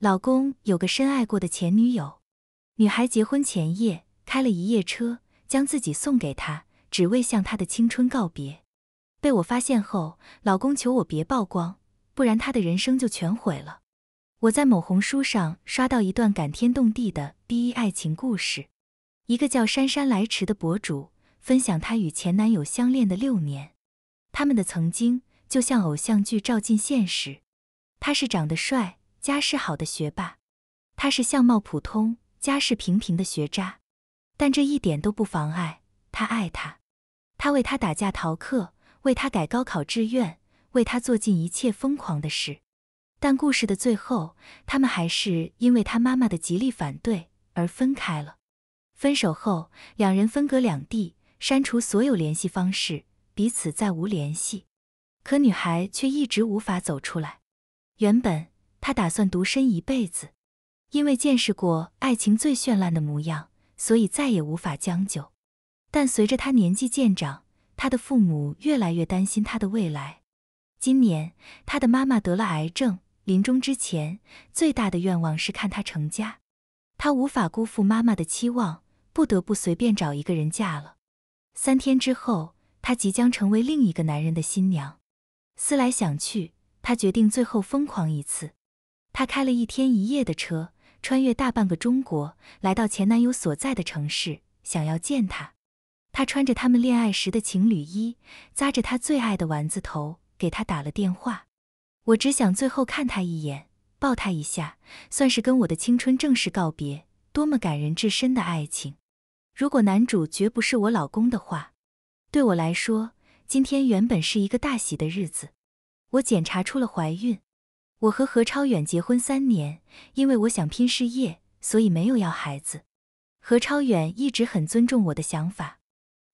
老公有个深爱过的前女友，女孩结婚前夜开了一夜车，将自己送给他，只为向他的青春告别。被我发现后，老公求我别曝光，不然他的人生就全毁了。我在某红书上刷到一段感天动地的 B 一爱情故事，一个叫姗姗来迟的博主分享她与前男友相恋的六年，他们的曾经就像偶像剧照进现实。他是长得帅。家世好的学霸，他是相貌普通、家世平平的学渣，但这一点都不妨碍他爱他。他为他打架逃课，为他改高考志愿，为他做尽一切疯狂的事。但故事的最后，他们还是因为他妈妈的极力反对而分开了。分手后，两人分隔两地，删除所有联系方式，彼此再无联系。可女孩却一直无法走出来。原本。他打算独身一辈子，因为见识过爱情最绚烂的模样，所以再也无法将就。但随着他年纪渐长，他的父母越来越担心他的未来。今年，他的妈妈得了癌症，临终之前最大的愿望是看他成家。他无法辜负妈妈的期望，不得不随便找一个人嫁了。三天之后，他即将成为另一个男人的新娘。思来想去，他决定最后疯狂一次。她开了一天一夜的车，穿越大半个中国，来到前男友所在的城市，想要见他。她穿着他们恋爱时的情侣衣，扎着她最爱的丸子头，给他打了电话。我只想最后看他一眼，抱他一下，算是跟我的青春正式告别。多么感人至深的爱情！如果男主绝不是我老公的话，对我来说，今天原本是一个大喜的日子。我检查出了怀孕。我和何超远结婚三年，因为我想拼事业，所以没有要孩子。何超远一直很尊重我的想法。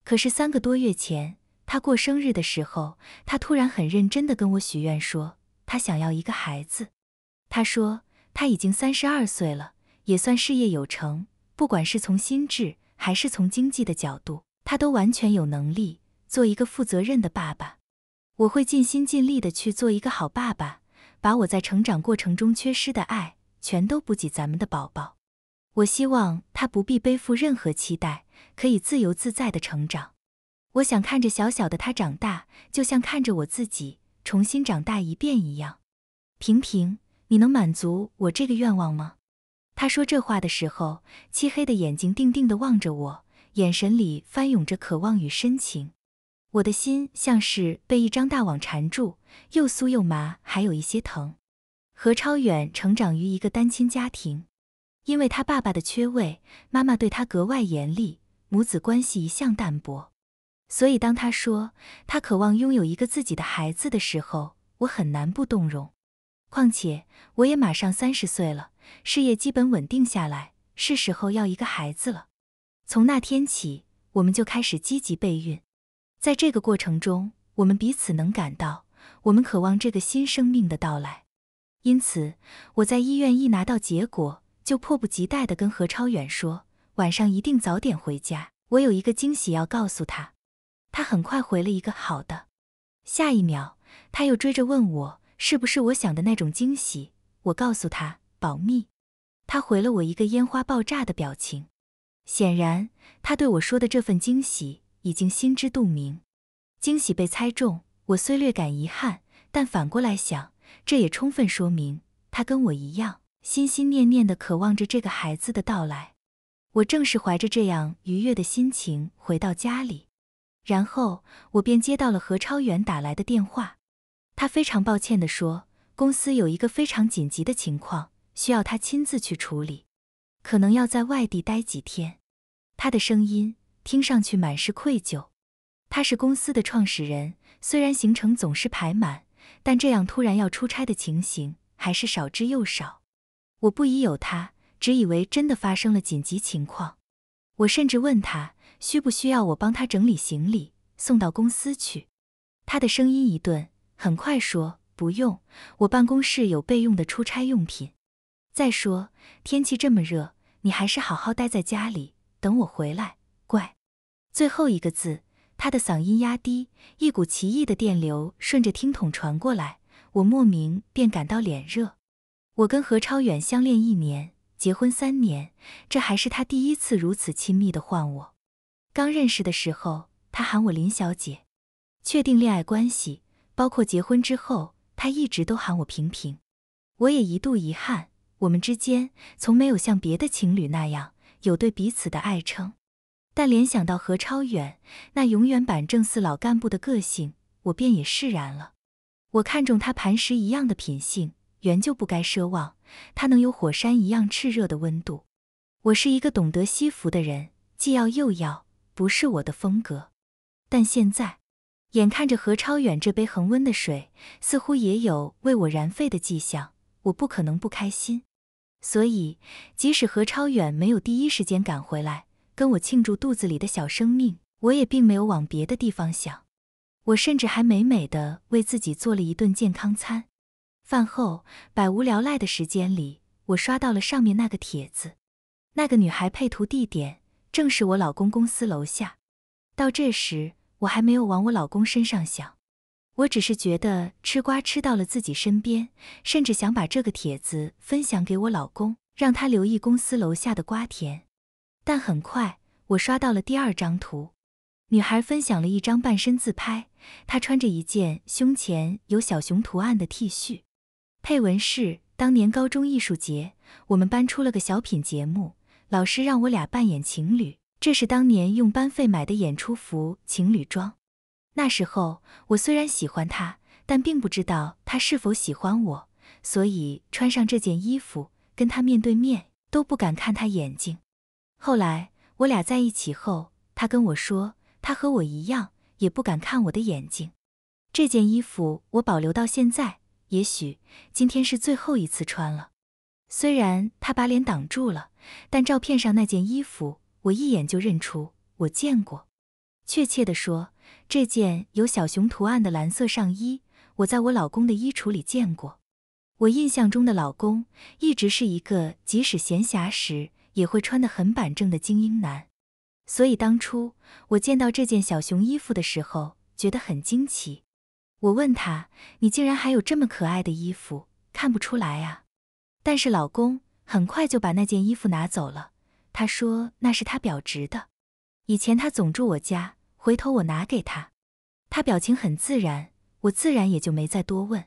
可是三个多月前，他过生日的时候，他突然很认真地跟我许愿，说他想要一个孩子。他说他已经三十二岁了，也算事业有成。不管是从心智还是从经济的角度，他都完全有能力做一个负责任的爸爸。我会尽心尽力地去做一个好爸爸。把我在成长过程中缺失的爱，全都补给咱们的宝宝。我希望他不必背负任何期待，可以自由自在的成长。我想看着小小的他长大，就像看着我自己重新长大一遍一样。平平，你能满足我这个愿望吗？他说这话的时候，漆黑的眼睛定定的望着我，眼神里翻涌着渴望与深情。我的心像是被一张大网缠住，又酥又麻，还有一些疼。何超远成长于一个单亲家庭，因为他爸爸的缺位，妈妈对他格外严厉，母子关系一向淡薄。所以当他说他渴望拥有一个自己的孩子的时候，我很难不动容。况且我也马上三十岁了，事业基本稳定下来，是时候要一个孩子了。从那天起，我们就开始积极备孕。在这个过程中，我们彼此能感到，我们渴望这个新生命的到来。因此，我在医院一拿到结果，就迫不及待的跟何超远说，晚上一定早点回家，我有一个惊喜要告诉他。他很快回了一个好的，下一秒他又追着问我，是不是我想的那种惊喜？我告诉他保密。他回了我一个烟花爆炸的表情，显然他对我说的这份惊喜。已经心知肚明，惊喜被猜中。我虽略感遗憾，但反过来想，这也充分说明他跟我一样，心心念念的渴望着这个孩子的到来。我正是怀着这样愉悦的心情回到家里，然后我便接到了何超远打来的电话。他非常抱歉地说，公司有一个非常紧急的情况需要他亲自去处理，可能要在外地待几天。他的声音。听上去满是愧疚。他是公司的创始人，虽然行程总是排满，但这样突然要出差的情形还是少之又少。我不疑有他，只以为真的发生了紧急情况。我甚至问他需不需要我帮他整理行李送到公司去。他的声音一顿，很快说不用，我办公室有备用的出差用品。再说天气这么热，你还是好好待在家里，等我回来。怪，最后一个字，他的嗓音压低，一股奇异的电流顺着听筒传过来，我莫名便感到脸热。我跟何超远相恋一年，结婚三年，这还是他第一次如此亲密的唤我。刚认识的时候，他喊我林小姐；确定恋爱关系，包括结婚之后，他一直都喊我平平。我也一度遗憾，我们之间从没有像别的情侣那样有对彼此的爱称。但联想到何超远那永远板正似老干部的个性，我便也释然了。我看中他磐石一样的品性，原就不该奢望他能有火山一样炽热的温度。我是一个懂得惜福的人，既要又要，不是我的风格。但现在，眼看着何超远这杯恒温的水似乎也有为我燃沸的迹象，我不可能不开心。所以，即使何超远没有第一时间赶回来，跟我庆祝肚子里的小生命，我也并没有往别的地方想，我甚至还美美的为自己做了一顿健康餐。饭后百无聊赖的时间里，我刷到了上面那个帖子，那个女孩配图地点正是我老公公司楼下。到这时，我还没有往我老公身上想，我只是觉得吃瓜吃到了自己身边，甚至想把这个帖子分享给我老公，让他留意公司楼下的瓜田。但很快，我刷到了第二张图，女孩分享了一张半身自拍，她穿着一件胸前有小熊图案的 T 恤，配文是：“当年高中艺术节，我们班出了个小品节目，老师让我俩扮演情侣，这是当年用班费买的演出服情侣装。那时候我虽然喜欢他，但并不知道他是否喜欢我，所以穿上这件衣服跟他面对面都不敢看他眼睛。”后来我俩在一起后，他跟我说，他和我一样也不敢看我的眼睛。这件衣服我保留到现在，也许今天是最后一次穿了。虽然他把脸挡住了，但照片上那件衣服我一眼就认出，我见过。确切地说，这件有小熊图案的蓝色上衣，我在我老公的衣橱里见过。我印象中的老公一直是一个，即使闲暇时。也会穿得很板正的精英男，所以当初我见到这件小熊衣服的时候，觉得很惊奇。我问他：“你竟然还有这么可爱的衣服，看不出来啊？”但是老公很快就把那件衣服拿走了。他说：“那是他表侄的，以前他总住我家，回头我拿给他。”他表情很自然，我自然也就没再多问。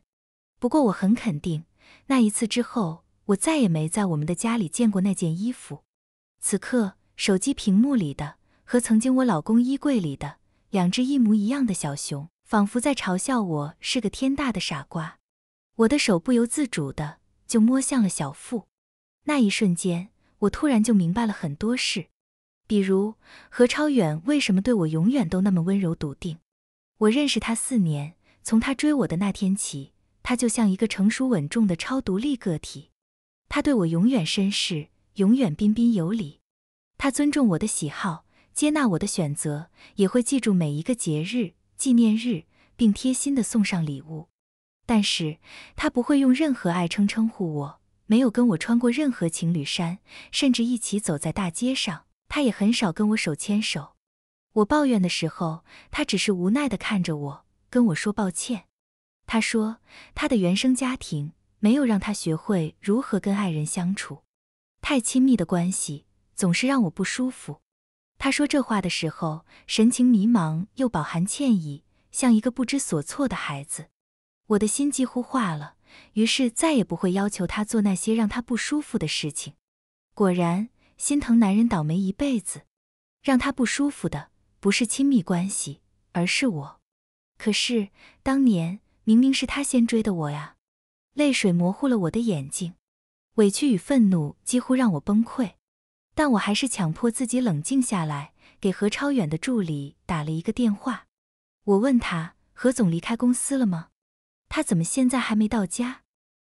不过我很肯定，那一次之后。我再也没在我们的家里见过那件衣服。此刻，手机屏幕里的和曾经我老公衣柜里的两只一模一样的小熊，仿佛在嘲笑我是个天大的傻瓜。我的手不由自主的就摸向了小腹。那一瞬间，我突然就明白了很多事，比如何超远为什么对我永远都那么温柔笃定。我认识他四年，从他追我的那天起，他就像一个成熟稳重的超独立个体。他对我永远绅士，永远彬彬有礼。他尊重我的喜好，接纳我的选择，也会记住每一个节日、纪念日，并贴心的送上礼物。但是他不会用任何爱称称呼我，没有跟我穿过任何情侣衫，甚至一起走在大街上，他也很少跟我手牵手。我抱怨的时候，他只是无奈的看着我，跟我说抱歉。他说他的原生家庭。没有让他学会如何跟爱人相处，太亲密的关系总是让我不舒服。他说这话的时候，神情迷茫又饱含歉意，像一个不知所措的孩子。我的心几乎化了，于是再也不会要求他做那些让他不舒服的事情。果然，心疼男人倒霉一辈子。让他不舒服的不是亲密关系，而是我。可是当年明明是他先追的我呀。泪水模糊了我的眼睛，委屈与愤怒几乎让我崩溃，但我还是强迫自己冷静下来，给何超远的助理打了一个电话。我问他：“何总离开公司了吗？他怎么现在还没到家？”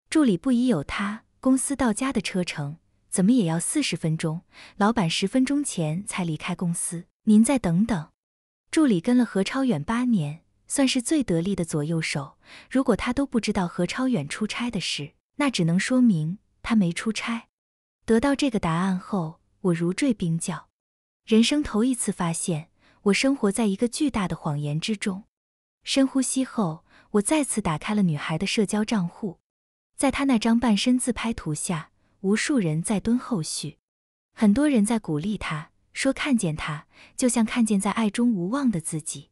助理不疑有他，公司到家的车程怎么也要四十分钟，老板十分钟前才离开公司，您再等等。助理跟了何超远八年。算是最得力的左右手。如果他都不知道何超远出差的事，那只能说明他没出差。得到这个答案后，我如坠冰窖，人生头一次发现我生活在一个巨大的谎言之中。深呼吸后，我再次打开了女孩的社交账户，在她那张半身自拍图下，无数人在蹲后续，很多人在鼓励她，说看见她就像看见在爱中无望的自己。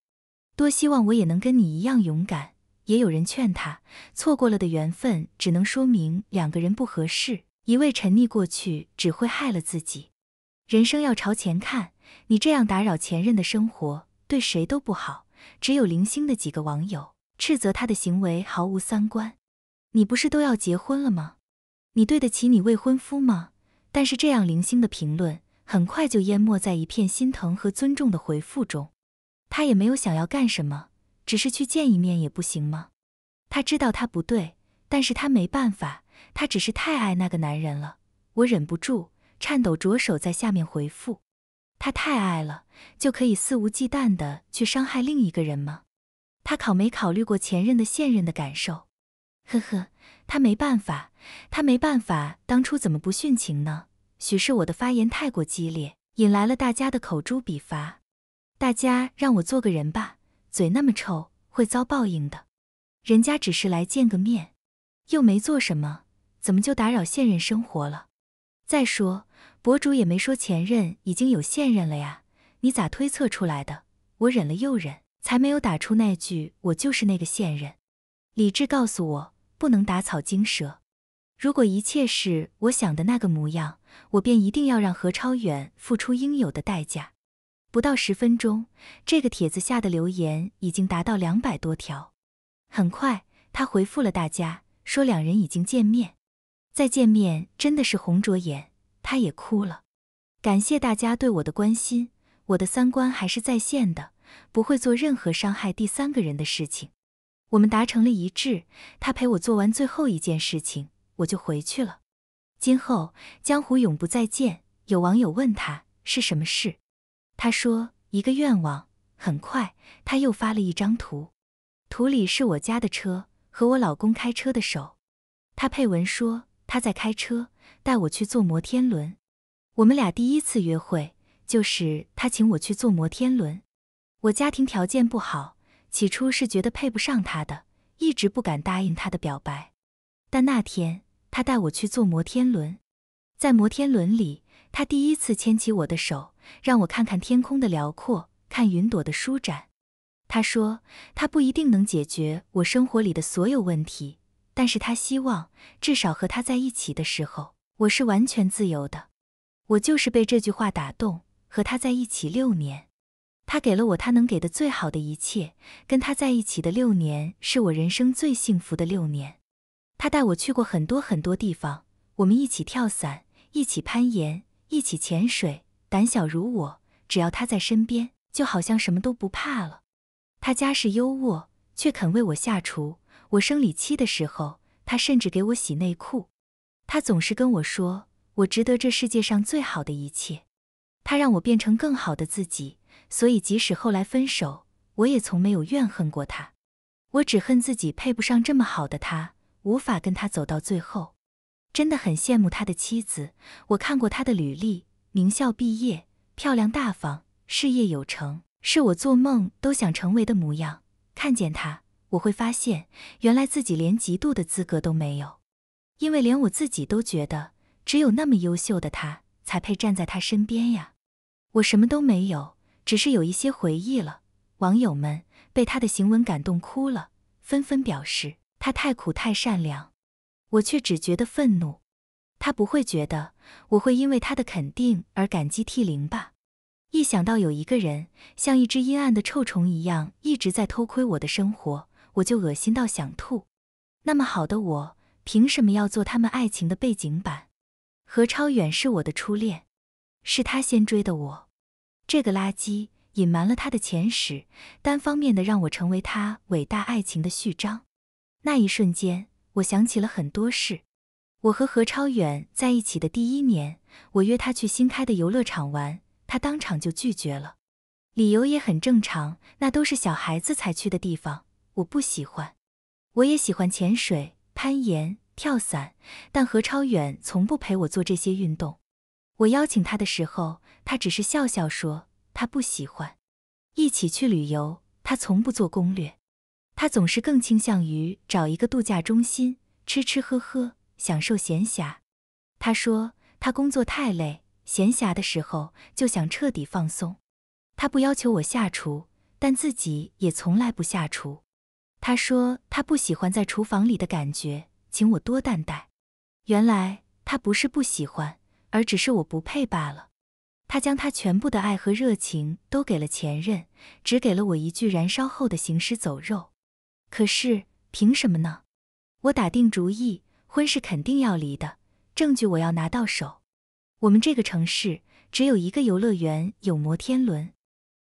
多希望我也能跟你一样勇敢。也有人劝他，错过了的缘分只能说明两个人不合适，一味沉溺过去只会害了自己。人生要朝前看，你这样打扰前任的生活，对谁都不好。只有零星的几个网友斥责他的行为毫无三观。你不是都要结婚了吗？你对得起你未婚夫吗？但是这样零星的评论很快就淹没在一片心疼和尊重的回复中。他也没有想要干什么，只是去见一面也不行吗？他知道他不对，但是他没办法，他只是太爱那个男人了。我忍不住颤抖着手在下面回复：他太爱了，就可以肆无忌惮的去伤害另一个人吗？他考没考虑过前任的现任的感受？呵呵，他没办法，他没办法，当初怎么不殉情呢？许是我的发言太过激烈，引来了大家的口诛笔伐。大家让我做个人吧，嘴那么臭会遭报应的。人家只是来见个面，又没做什么，怎么就打扰现任生活了？再说博主也没说前任已经有现任了呀，你咋推测出来的？我忍了又忍，才没有打出那句“我就是那个现任”。理智告诉我，不能打草惊蛇。如果一切是我想的那个模样，我便一定要让何超远付出应有的代价。不到十分钟，这个帖子下的留言已经达到两百多条。很快，他回复了大家，说两人已经见面，再见面真的是红着眼，他也哭了。感谢大家对我的关心，我的三观还是在线的，不会做任何伤害第三个人的事情。我们达成了一致，他陪我做完最后一件事情，我就回去了。今后江湖永不再见。有网友问他是什么事。他说一个愿望。很快，他又发了一张图，图里是我家的车和我老公开车的手。他配文说他在开车，带我去坐摩天轮。我们俩第一次约会就是他请我去坐摩天轮。我家庭条件不好，起初是觉得配不上他的，一直不敢答应他的表白。但那天他带我去坐摩天轮，在摩天轮里，他第一次牵起我的手。让我看看天空的辽阔，看云朵的舒展。他说，他不一定能解决我生活里的所有问题，但是他希望至少和他在一起的时候，我是完全自由的。我就是被这句话打动，和他在一起六年，他给了我他能给的最好的一切。跟他在一起的六年，是我人生最幸福的六年。他带我去过很多很多地方，我们一起跳伞，一起攀岩，一起潜水。胆小如我，只要他在身边，就好像什么都不怕了。他家世优渥，却肯为我下厨。我生理期的时候，他甚至给我洗内裤。他总是跟我说，我值得这世界上最好的一切。他让我变成更好的自己，所以即使后来分手，我也从没有怨恨过他。我只恨自己配不上这么好的他，无法跟他走到最后。真的很羡慕他的妻子。我看过他的履历。名校毕业，漂亮大方，事业有成，是我做梦都想成为的模样。看见她，我会发现，原来自己连嫉妒的资格都没有。因为连我自己都觉得，只有那么优秀的她才配站在她身边呀。我什么都没有，只是有一些回忆了。网友们被她的行文感动哭了，纷纷表示她太苦太善良，我却只觉得愤怒。他不会觉得我会因为他的肯定而感激涕零吧？一想到有一个人像一只阴暗的臭虫一样一直在偷窥我的生活，我就恶心到想吐。那么好的我，凭什么要做他们爱情的背景板？何超远是我的初恋，是他先追的我。这个垃圾隐瞒了他的前史，单方面的让我成为他伟大爱情的序章。那一瞬间，我想起了很多事。我和何超远在一起的第一年，我约他去新开的游乐场玩，他当场就拒绝了，理由也很正常，那都是小孩子才去的地方，我不喜欢。我也喜欢潜水、攀岩、跳伞，但何超远从不陪我做这些运动。我邀请他的时候，他只是笑笑说他不喜欢。一起去旅游，他从不做攻略，他总是更倾向于找一个度假中心，吃吃喝喝。享受闲暇，他说他工作太累，闲暇的时候就想彻底放松。他不要求我下厨，但自己也从来不下厨。他说他不喜欢在厨房里的感觉，请我多担待。原来他不是不喜欢，而只是我不配罢了。他将他全部的爱和热情都给了前任，只给了我一具燃烧后的行尸走肉。可是凭什么呢？我打定主意。婚是肯定要离的，证据我要拿到手。我们这个城市只有一个游乐园有摩天轮，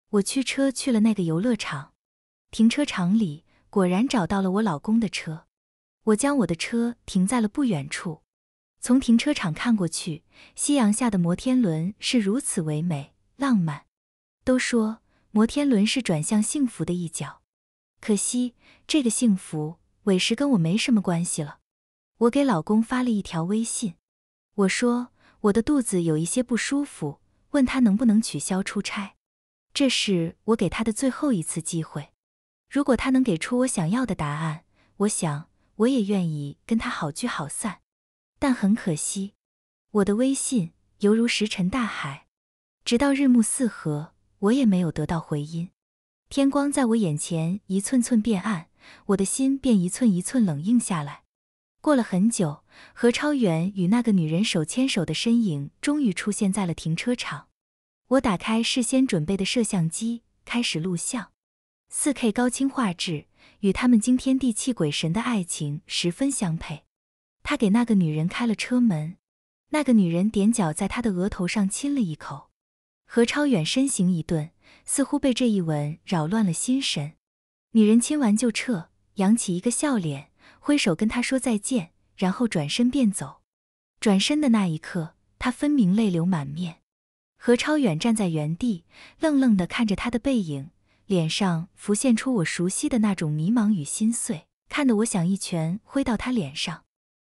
我驱车去了那个游乐场，停车场里果然找到了我老公的车。我将我的车停在了不远处，从停车场看过去，夕阳下的摩天轮是如此唯美浪漫。都说摩天轮是转向幸福的一角，可惜这个幸福委实跟我没什么关系了。我给老公发了一条微信，我说我的肚子有一些不舒服，问他能不能取消出差，这是我给他的最后一次机会。如果他能给出我想要的答案，我想我也愿意跟他好聚好散。但很可惜，我的微信犹如石沉大海，直到日暮四合，我也没有得到回音。天光在我眼前一寸寸变暗，我的心便一寸一寸冷硬下来。过了很久，何超远与那个女人手牵手的身影终于出现在了停车场。我打开事先准备的摄像机，开始录像，四 K 高清画质与他们惊天地泣鬼神的爱情十分相配。他给那个女人开了车门，那个女人踮脚在他的额头上亲了一口。何超远身形一顿，似乎被这一吻扰乱了心神。女人亲完就撤，扬起一个笑脸。挥手跟他说再见，然后转身便走。转身的那一刻，他分明泪流满面。何超远站在原地，愣愣的看着他的背影，脸上浮现出我熟悉的那种迷茫与心碎，看得我想一拳挥到他脸上。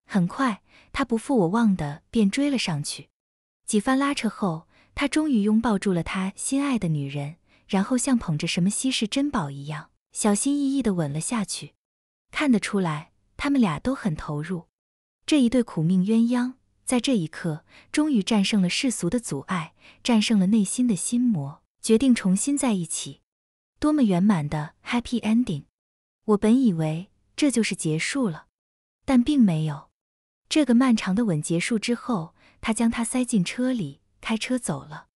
很快，他不负我望的便追了上去。几番拉扯后，他终于拥抱住了他心爱的女人，然后像捧着什么稀世珍宝一样，小心翼翼的吻了下去。看得出来。他们俩都很投入，这一对苦命鸳鸯在这一刻终于战胜了世俗的阻碍，战胜了内心的心魔，决定重新在一起，多么圆满的 happy ending！我本以为这就是结束了，但并没有。这个漫长的吻结束之后，他将她塞进车里，开车走了。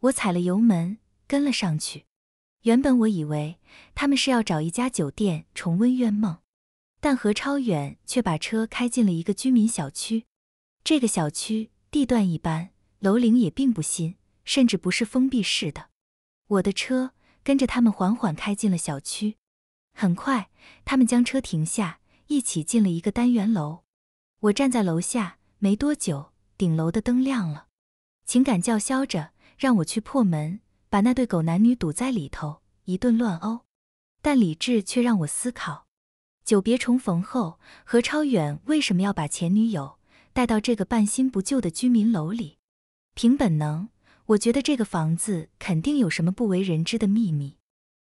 我踩了油门，跟了上去。原本我以为他们是要找一家酒店重温冤梦。但何超远却把车开进了一个居民小区，这个小区地段一般，楼龄也并不新，甚至不是封闭式的。我的车跟着他们缓缓开进了小区，很快，他们将车停下，一起进了一个单元楼。我站在楼下，没多久，顶楼的灯亮了，情感叫嚣着让我去破门，把那对狗男女堵在里头，一顿乱殴。但理智却让我思考。久别重逢后，何超远为什么要把前女友带到这个半新不旧的居民楼里？凭本能，我觉得这个房子肯定有什么不为人知的秘密。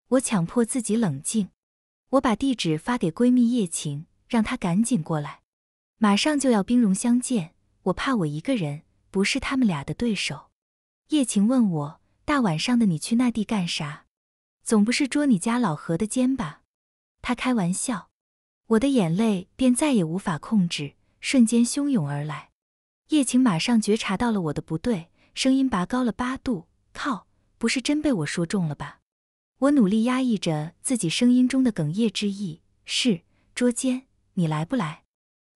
我强迫自己冷静，我把地址发给闺蜜叶晴，让她赶紧过来。马上就要兵戎相见，我怕我一个人不是他们俩的对手。叶晴问我，大晚上的你去那地干啥？总不是捉你家老何的奸吧？他开玩笑。我的眼泪便再也无法控制，瞬间汹涌而来。叶晴马上觉察到了我的不对，声音拔高了八度：“靠，不是真被我说中了吧？”我努力压抑着自己声音中的哽咽之意：“是，捉奸，你来不来？”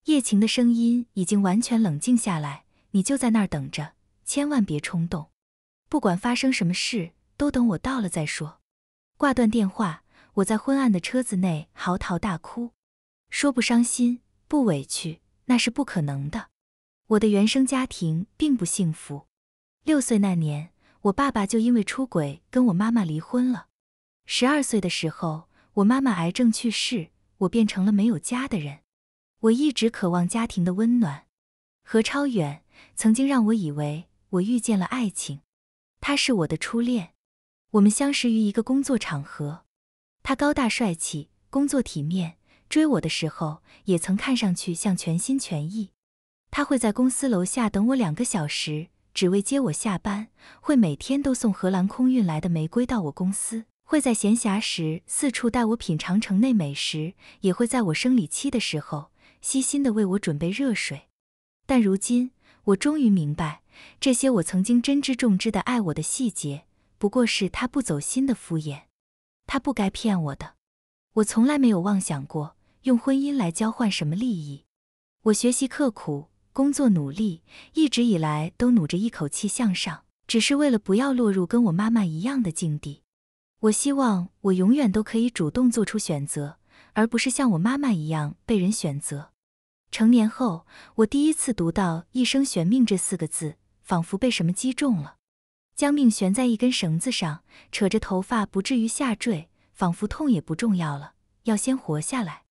叶晴的声音已经完全冷静下来：“你就在那儿等着，千万别冲动，不管发生什么事，都等我到了再说。”挂断电话，我在昏暗的车子内嚎啕大哭。说不伤心不委屈那是不可能的。我的原生家庭并不幸福。六岁那年，我爸爸就因为出轨跟我妈妈离婚了。十二岁的时候，我妈妈癌症去世，我变成了没有家的人。我一直渴望家庭的温暖。何超远曾经让我以为我遇见了爱情，他是我的初恋。我们相识于一个工作场合，他高大帅气，工作体面。追我的时候，也曾看上去像全心全意。他会在公司楼下等我两个小时，只为接我下班；会每天都送荷兰空运来的玫瑰到我公司；会在闲暇时四处带我品尝城内美食；也会在我生理期的时候，悉心地为我准备热水。但如今，我终于明白，这些我曾经珍之重之的爱我的细节，不过是他不走心的敷衍。他不该骗我的。我从来没有妄想过用婚姻来交换什么利益。我学习刻苦，工作努力，一直以来都努着一口气向上，只是为了不要落入跟我妈妈一样的境地。我希望我永远都可以主动做出选择，而不是像我妈妈一样被人选择。成年后，我第一次读到“一生悬命”这四个字，仿佛被什么击中了，将命悬在一根绳子上，扯着头发不至于下坠。仿佛痛也不重要了，要先活下来。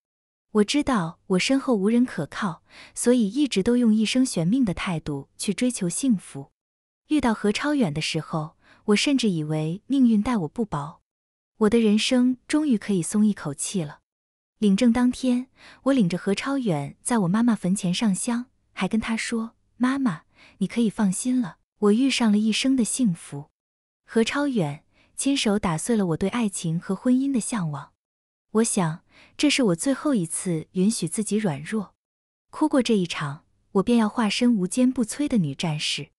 我知道我身后无人可靠，所以一直都用一生悬命的态度去追求幸福。遇到何超远的时候，我甚至以为命运待我不薄，我的人生终于可以松一口气了。领证当天，我领着何超远在我妈妈坟前上香，还跟他说：“妈妈，你可以放心了，我遇上了一生的幸福。”何超远。亲手打碎了我对爱情和婚姻的向往。我想，这是我最后一次允许自己软弱。哭过这一场，我便要化身无坚不摧的女战士。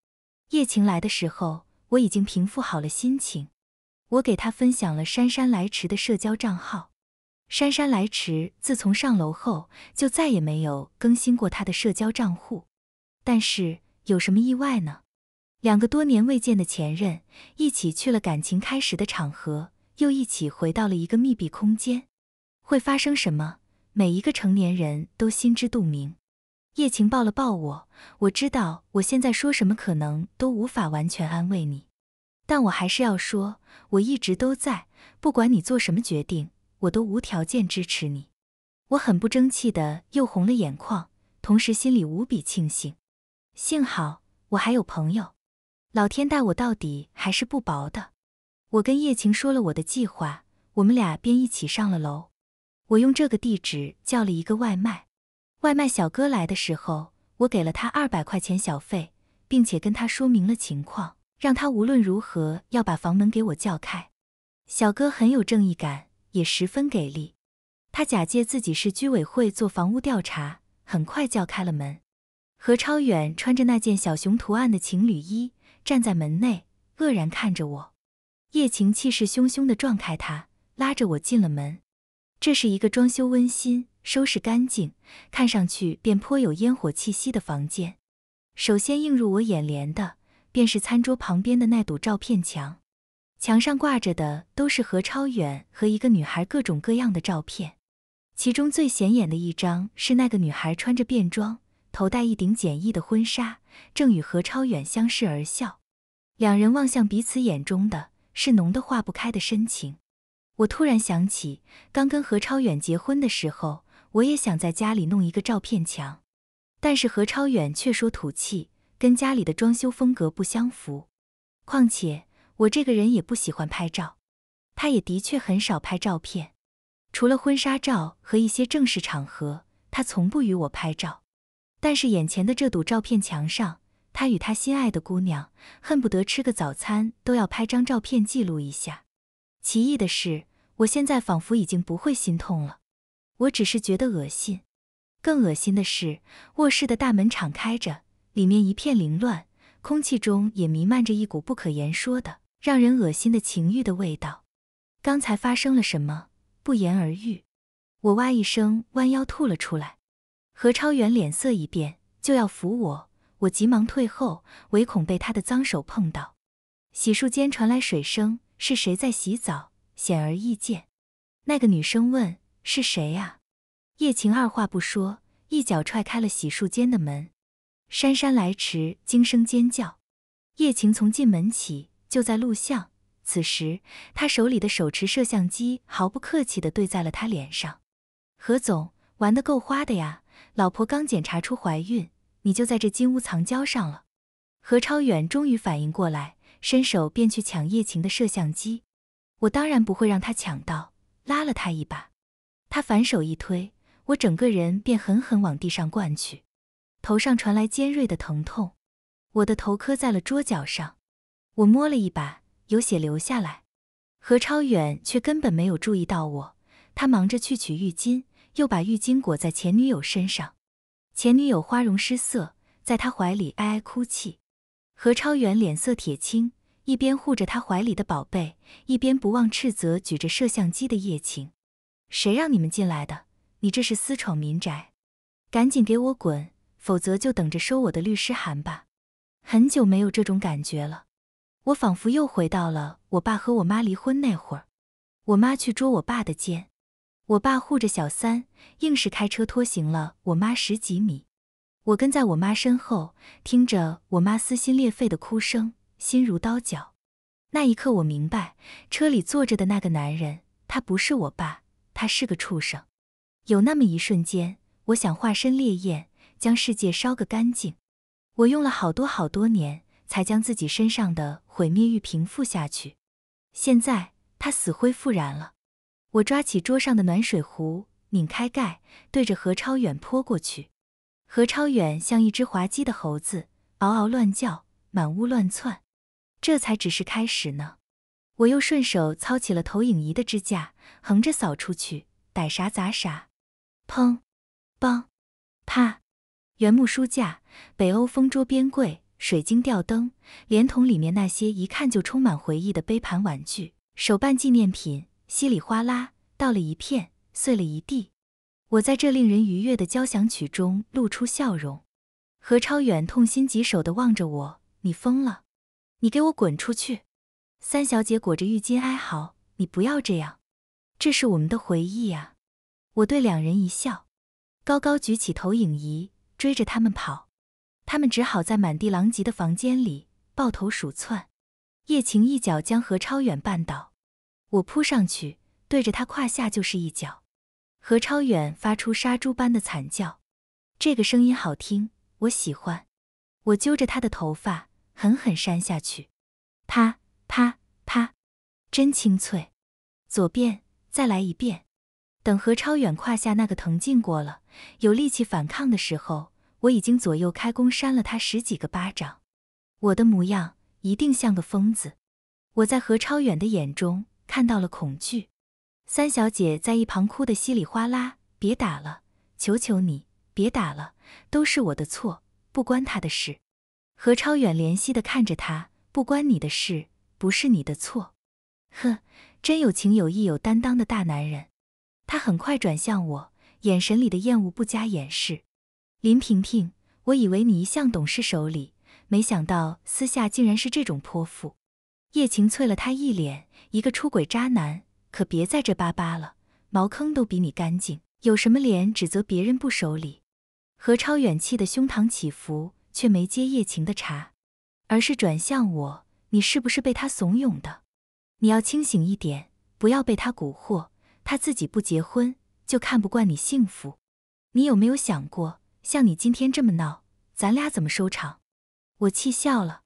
夜晴来的时候，我已经平复好了心情。我给他分享了姗姗来迟的社交账号。姗姗来迟自从上楼后，就再也没有更新过他的社交账户。但是，有什么意外呢？两个多年未见的前任一起去了感情开始的场合，又一起回到了一个密闭空间，会发生什么？每一个成年人都心知肚明。叶晴抱了抱我，我知道我现在说什么可能都无法完全安慰你，但我还是要说，我一直都在，不管你做什么决定，我都无条件支持你。我很不争气的又红了眼眶，同时心里无比庆幸，幸好我还有朋友。老天待我到底还是不薄的，我跟叶晴说了我的计划，我们俩便一起上了楼。我用这个地址叫了一个外卖，外卖小哥来的时候，我给了他二百块钱小费，并且跟他说明了情况，让他无论如何要把房门给我叫开。小哥很有正义感，也十分给力，他假借自己是居委会做房屋调查，很快叫开了门。何超远穿着那件小熊图案的情侣衣。站在门内，愕然看着我。叶晴气势汹汹地撞开他，拉着我进了门。这是一个装修温馨、收拾干净、看上去便颇有烟火气息的房间。首先映入我眼帘的，便是餐桌旁边的那堵照片墙。墙上挂着的都是何超远和一个女孩各种各样的照片，其中最显眼的一张是那个女孩穿着便装，头戴一顶简易的婚纱。正与何超远相视而笑，两人望向彼此眼中的是浓得化不开的深情。我突然想起，刚跟何超远结婚的时候，我也想在家里弄一个照片墙，但是何超远却说土气，跟家里的装修风格不相符。况且我这个人也不喜欢拍照，他也的确很少拍照片，除了婚纱照和一些正式场合，他从不与我拍照。但是眼前的这堵照片墙上，他与他心爱的姑娘，恨不得吃个早餐都要拍张照片记录一下。奇异的是，我现在仿佛已经不会心痛了，我只是觉得恶心。更恶心的是，卧室的大门敞开着，里面一片凌乱，空气中也弥漫着一股不可言说的、让人恶心的情欲的味道。刚才发生了什么，不言而喻。我哇一声，弯腰吐了出来。何超远脸色一变，就要扶我，我急忙退后，唯恐被他的脏手碰到。洗漱间传来水声，是谁在洗澡？显而易见，那个女生问：“是谁呀？”叶晴二话不说，一脚踹开了洗漱间的门。姗姗来迟，惊声尖叫。叶晴从进门起就在录像，此时她手里的手持摄像机毫不客气地对在了他脸上。何总，玩得够花的呀！老婆刚检查出怀孕，你就在这金屋藏娇上了。何超远终于反应过来，伸手便去抢叶晴的摄像机。我当然不会让他抢到，拉了他一把。他反手一推，我整个人便狠狠往地上灌去。头上传来尖锐的疼痛，我的头磕在了桌角上。我摸了一把，有血流下来。何超远却根本没有注意到我，他忙着去取浴巾。又把浴巾裹在前女友身上，前女友花容失色，在他怀里哀哀哭泣。何超元脸色铁青，一边护着他怀里的宝贝，一边不忘斥责举着摄像机的叶晴：“谁让你们进来的？你这是私闯民宅，赶紧给我滚，否则就等着收我的律师函吧。”很久没有这种感觉了，我仿佛又回到了我爸和我妈离婚那会儿，我妈去捉我爸的奸。我爸护着小三，硬是开车拖行了我妈十几米。我跟在我妈身后，听着我妈撕心裂肺的哭声，心如刀绞。那一刻，我明白，车里坐着的那个男人，他不是我爸，他是个畜生。有那么一瞬间，我想化身烈焰，将世界烧个干净。我用了好多好多年，才将自己身上的毁灭欲平复下去。现在，他死灰复燃了。我抓起桌上的暖水壶，拧开盖，对着何超远泼过去。何超远像一只滑稽的猴子，嗷嗷乱叫，满屋乱窜。这才只是开始呢！我又顺手操起了投影仪的支架，横着扫出去，逮啥砸啥。砰！梆！啪！原木书架、北欧风桌边柜、水晶吊灯，连同里面那些一看就充满回忆的杯盘碗具、手办纪念品。稀里哗啦，倒了一片，碎了一地。我在这令人愉悦的交响曲中露出笑容。何超远痛心疾首地望着我：“你疯了！你给我滚出去！”三小姐裹着浴巾哀嚎：“你不要这样，这是我们的回忆啊！”我对两人一笑，高高举起投影仪，追着他们跑。他们只好在满地狼藉的房间里抱头鼠窜。叶晴一脚将何超远绊倒。我扑上去，对着他胯下就是一脚，何超远发出杀猪般的惨叫，这个声音好听，我喜欢。我揪着他的头发，狠狠扇下去，啪啪啪，真清脆。左边，再来一遍。等何超远胯下那个疼劲过了，有力气反抗的时候，我已经左右开弓扇了他十几个巴掌，我的模样一定像个疯子。我在何超远的眼中。看到了恐惧，三小姐在一旁哭得稀里哗啦。别打了，求求你，别打了，都是我的错，不关他的事。何超远怜惜的看着她，不关你的事，不是你的错。呵，真有情有义有担当的大男人。他很快转向我，眼神里的厌恶不加掩饰。林平平，我以为你一向懂事守礼，没想到私下竟然是这种泼妇。叶晴啐了他一脸：“一个出轨渣男，可别在这叭叭了，茅坑都比你干净，有什么脸指责别人不守礼？”何超远气得胸膛起伏，却没接叶晴的茬，而是转向我：“你是不是被他怂恿的？你要清醒一点，不要被他蛊惑。他自己不结婚，就看不惯你幸福。你有没有想过，像你今天这么闹，咱俩怎么收场？”我气笑了，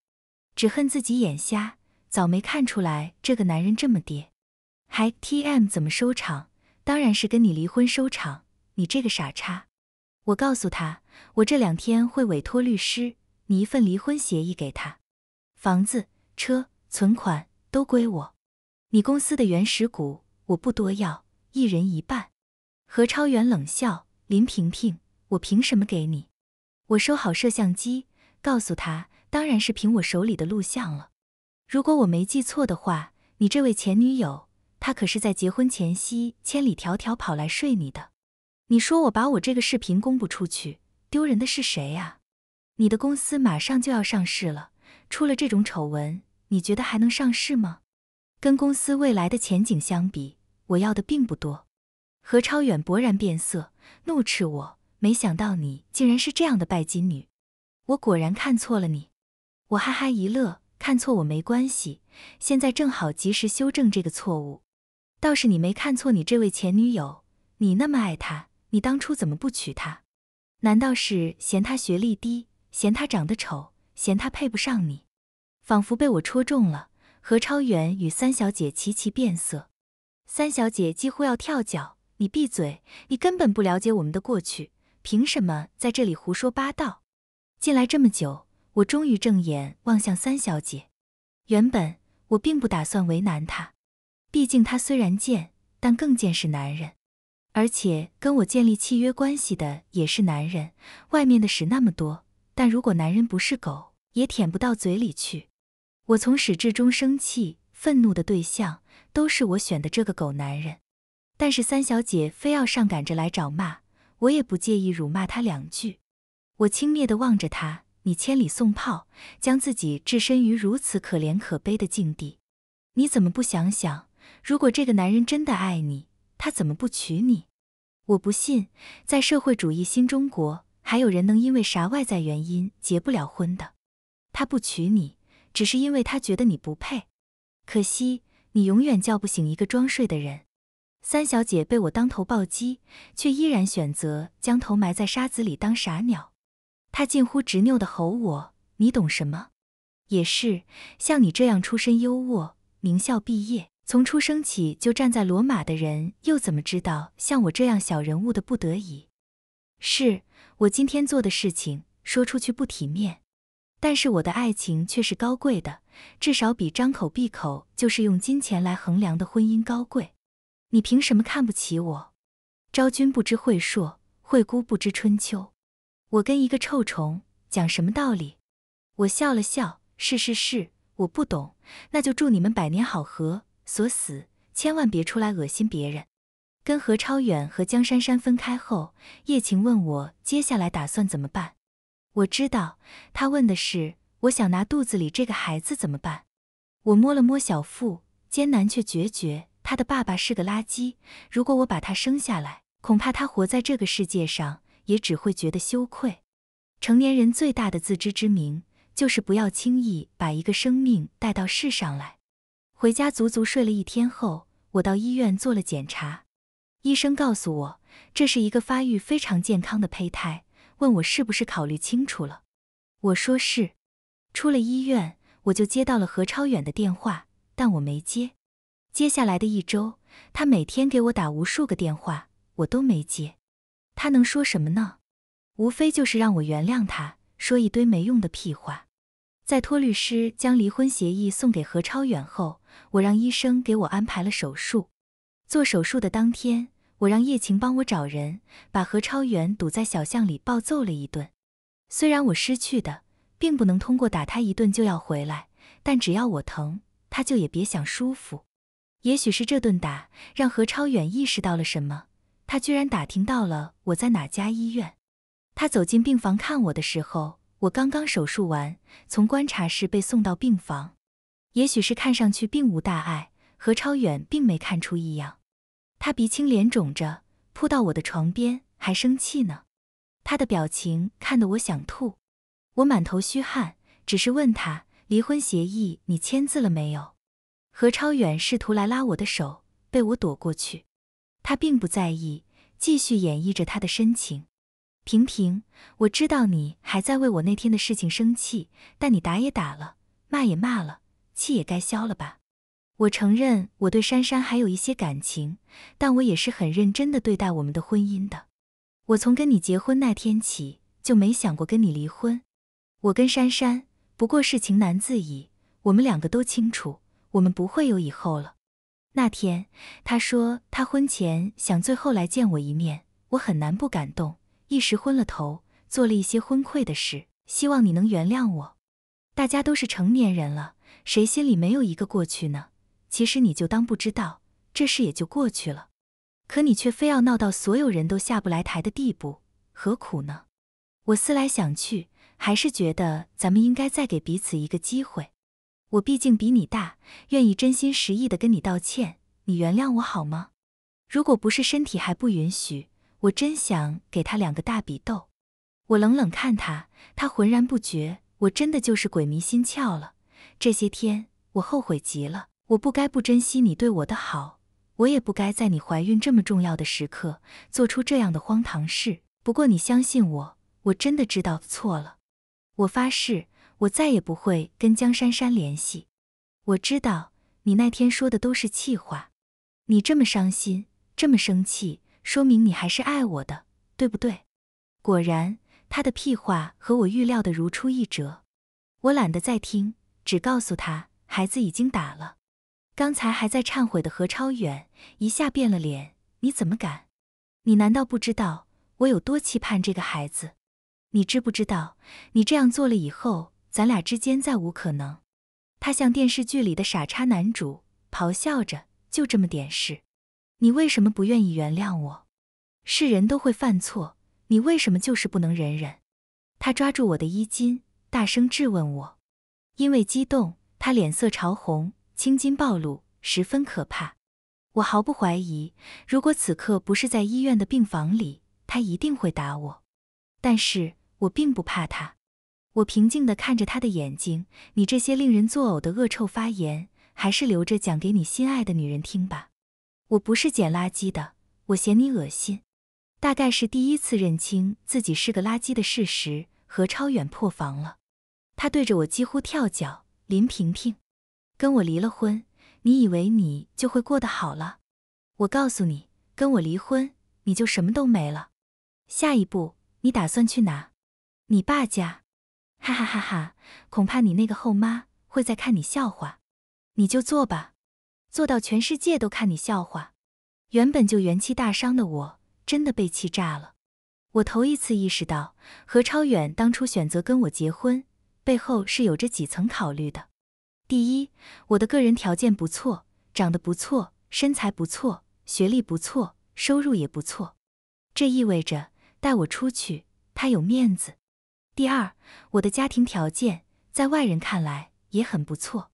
只恨自己眼瞎。早没看出来这个男人这么爹，还 T M 怎么收场？当然是跟你离婚收场。你这个傻叉！我告诉他，我这两天会委托律师，你一份离婚协议给他，房子、车、存款都归我。你公司的原始股我不多要，一人一半。何超远冷笑：“林萍萍，我凭什么给你？”我收好摄像机，告诉他：“当然是凭我手里的录像了。”如果我没记错的话，你这位前女友，她可是在结婚前夕千里迢迢跑来睡你的。你说我把我这个视频公布出去，丢人的是谁呀？你的公司马上就要上市了，出了这种丑闻，你觉得还能上市吗？跟公司未来的前景相比，我要的并不多。何超远勃然变色，怒斥我：没想到你竟然是这样的拜金女，我果然看错了你。我哈哈一乐。看错我没关系，现在正好及时修正这个错误。倒是你没看错你这位前女友，你那么爱她，你当初怎么不娶她？难道是嫌她学历低，嫌她长得丑，嫌她配不上你？仿佛被我戳中了，何超远与三小姐齐齐变色。三小姐几乎要跳脚：“你闭嘴！你根本不了解我们的过去，凭什么在这里胡说八道？进来这么久。”我终于正眼望向三小姐。原本我并不打算为难她，毕竟她虽然贱，但更贱是男人。而且跟我建立契约关系的也是男人，外面的屎那么多，但如果男人不是狗，也舔不到嘴里去。我从始至终生气、愤怒的对象都是我选的这个狗男人。但是三小姐非要上赶着来找骂，我也不介意辱骂她两句。我轻蔑地望着她。你千里送炮，将自己置身于如此可怜可悲的境地，你怎么不想想？如果这个男人真的爱你，他怎么不娶你？我不信，在社会主义新中国，还有人能因为啥外在原因结不了婚的。他不娶你，只是因为他觉得你不配。可惜，你永远叫不醒一个装睡的人。三小姐被我当头暴击，却依然选择将头埋在沙子里当傻鸟。他近乎执拗地吼我：“你懂什么？也是像你这样出身优渥、名校毕业，从出生起就站在罗马的人，又怎么知道像我这样小人物的不得已？是我今天做的事情说出去不体面，但是我的爱情却是高贵的，至少比张口闭口就是用金钱来衡量的婚姻高贵。你凭什么看不起我？昭君不知晦朔，惠姑不知春秋。”我跟一个臭虫讲什么道理？我笑了笑，是是是，我不懂。那就祝你们百年好合，锁死，千万别出来恶心别人。跟何超远和江珊珊分开后，叶晴问我接下来打算怎么办？我知道他问的是我想拿肚子里这个孩子怎么办。我摸了摸小腹，艰难却决绝。他的爸爸是个垃圾，如果我把他生下来，恐怕他活在这个世界上。也只会觉得羞愧。成年人最大的自知之明，就是不要轻易把一个生命带到世上来。回家足足睡了一天后，我到医院做了检查。医生告诉我，这是一个发育非常健康的胚胎，问我是不是考虑清楚了。我说是。出了医院，我就接到了何超远的电话，但我没接。接下来的一周，他每天给我打无数个电话，我都没接。他能说什么呢？无非就是让我原谅他，说一堆没用的屁话。在托律师将离婚协议送给何超远后，我让医生给我安排了手术。做手术的当天，我让叶晴帮我找人，把何超远堵在小巷里暴揍了一顿。虽然我失去的并不能通过打他一顿就要回来，但只要我疼，他就也别想舒服。也许是这顿打让何超远意识到了什么。他居然打听到了我在哪家医院。他走进病房看我的时候，我刚刚手术完，从观察室被送到病房。也许是看上去并无大碍，何超远并没看出异样。他鼻青脸肿着，扑到我的床边，还生气呢。他的表情看得我想吐。我满头虚汗，只是问他离婚协议你签字了没有。何超远试图来拉我的手，被我躲过去。他并不在意，继续演绎着他的深情。平平，我知道你还在为我那天的事情生气，但你打也打了，骂也骂了，气也该消了吧？我承认我对珊珊还有一些感情，但我也是很认真的对待我们的婚姻的。我从跟你结婚那天起就没想过跟你离婚。我跟珊珊不过是情难自已，我们两个都清楚，我们不会有以后了。那天，他说他婚前想最后来见我一面，我很难不感动，一时昏了头，做了一些昏聩的事，希望你能原谅我。大家都是成年人了，谁心里没有一个过去呢？其实你就当不知道，这事也就过去了。可你却非要闹到所有人都下不来台的地步，何苦呢？我思来想去，还是觉得咱们应该再给彼此一个机会。我毕竟比你大，愿意真心实意的跟你道歉，你原谅我好吗？如果不是身体还不允许，我真想给他两个大比斗。我冷冷看他，他浑然不觉，我真的就是鬼迷心窍了。这些天我后悔极了，我不该不珍惜你对我的好，我也不该在你怀孕这么重要的时刻做出这样的荒唐事。不过你相信我，我真的知道错了，我发誓。我再也不会跟江珊珊联系。我知道你那天说的都是气话，你这么伤心，这么生气，说明你还是爱我的，对不对？果然，他的屁话和我预料的如出一辙。我懒得再听，只告诉他孩子已经打了。刚才还在忏悔的何超远一下变了脸。你怎么敢？你难道不知道我有多期盼这个孩子？你知不知道你这样做了以后？咱俩之间再无可能，他像电视剧里的傻叉男主，咆哮着：“就这么点事，你为什么不愿意原谅我？是人都会犯错，你为什么就是不能忍忍？”他抓住我的衣襟，大声质问我。因为激动，他脸色潮红，青筋暴露，十分可怕。我毫不怀疑，如果此刻不是在医院的病房里，他一定会打我。但是我并不怕他。我平静地看着他的眼睛，你这些令人作呕的恶臭发言，还是留着讲给你心爱的女人听吧。我不是捡垃圾的，我嫌你恶心。大概是第一次认清自己是个垃圾的事实，何超远破防了，他对着我几乎跳脚。林萍萍，跟我离了婚，你以为你就会过得好了？我告诉你，跟我离婚，你就什么都没了。下一步你打算去哪？你爸家。哈哈哈哈！恐怕你那个后妈会在看你笑话，你就做吧，做到全世界都看你笑话。原本就元气大伤的我，真的被气炸了。我头一次意识到，何超远当初选择跟我结婚，背后是有着几层考虑的。第一，我的个人条件不错，长得不错，身材不错，学历不错，收入也不错。这意味着带我出去，他有面子。第二，我的家庭条件在外人看来也很不错。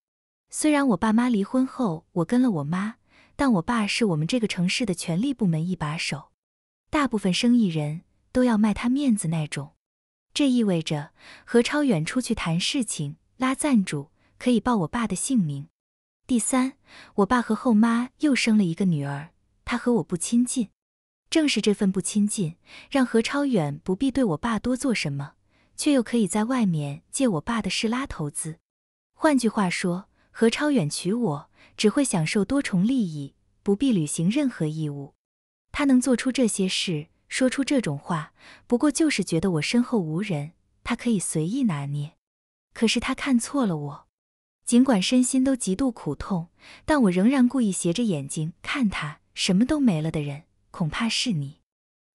虽然我爸妈离婚后，我跟了我妈，但我爸是我们这个城市的权力部门一把手，大部分生意人都要卖他面子那种。这意味着何超远出去谈事情、拉赞助，可以报我爸的姓名。第三，我爸和后妈又生了一个女儿，他和我不亲近。正是这份不亲近，让何超远不必对我爸多做什么。却又可以在外面借我爸的事拉投资，换句话说，何超远娶我只会享受多重利益，不必履行任何义务。他能做出这些事，说出这种话，不过就是觉得我身后无人，他可以随意拿捏。可是他看错了我，尽管身心都极度苦痛，但我仍然故意斜着眼睛看他。什么都没了的人，恐怕是你。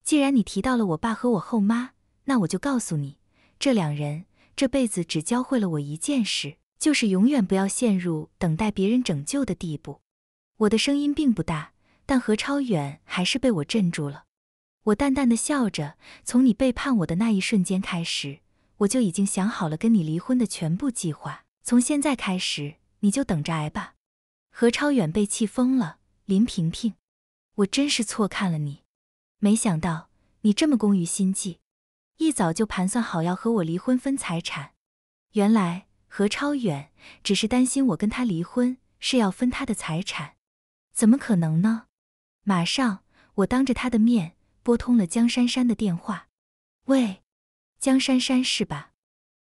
既然你提到了我爸和我后妈，那我就告诉你。这两人这辈子只教会了我一件事，就是永远不要陷入等待别人拯救的地步。我的声音并不大，但何超远还是被我镇住了。我淡淡的笑着，从你背叛我的那一瞬间开始，我就已经想好了跟你离婚的全部计划。从现在开始，你就等着挨吧。何超远被气疯了，林平平，我真是错看了你，没想到你这么工于心计。一早就盘算好要和我离婚分财产，原来何超远只是担心我跟他离婚是要分他的财产，怎么可能呢？马上，我当着他的面拨通了江珊珊的电话。喂，江珊珊是吧？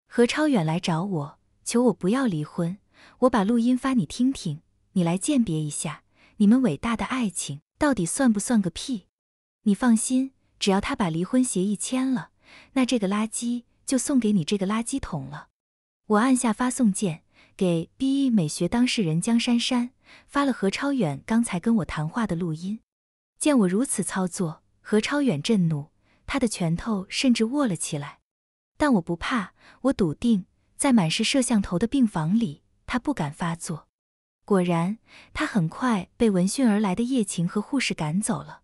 何超远来找我，求我不要离婚。我把录音发你听听，你来鉴别一下，你们伟大的爱情到底算不算个屁？你放心，只要他把离婚协议签了。那这个垃圾就送给你这个垃圾桶了。我按下发送键，给 B 美学当事人江珊珊发了何超远刚才跟我谈话的录音。见我如此操作，何超远震怒，他的拳头甚至握了起来。但我不怕，我笃定，在满是摄像头的病房里，他不敢发作。果然，他很快被闻讯而来的叶晴和护士赶走了。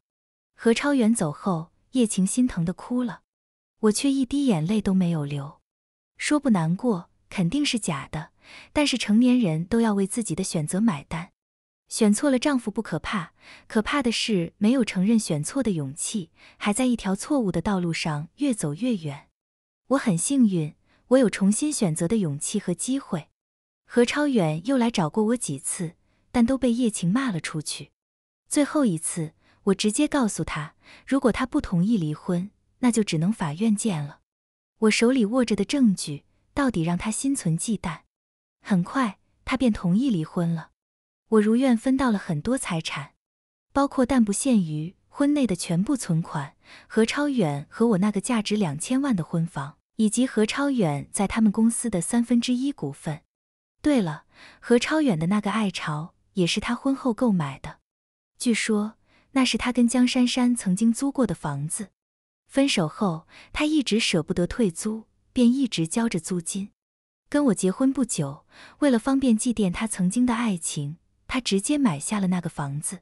何超远走后，叶晴心疼的哭了。我却一滴眼泪都没有流，说不难过肯定是假的，但是成年人都要为自己的选择买单，选错了丈夫不可怕，可怕的是没有承认选错的勇气，还在一条错误的道路上越走越远。我很幸运，我有重新选择的勇气和机会。何超远又来找过我几次，但都被叶晴骂了出去。最后一次，我直接告诉他，如果他不同意离婚。那就只能法院见了。我手里握着的证据，到底让他心存忌惮。很快，他便同意离婚了。我如愿分到了很多财产，包括但不限于婚内的全部存款、何超远和我那个价值两千万的婚房，以及何超远在他们公司的三分之一股份。对了，何超远的那个爱巢也是他婚后购买的，据说那是他跟江珊珊曾经租过的房子。分手后，他一直舍不得退租，便一直交着租金。跟我结婚不久，为了方便祭奠他曾经的爱情，他直接买下了那个房子。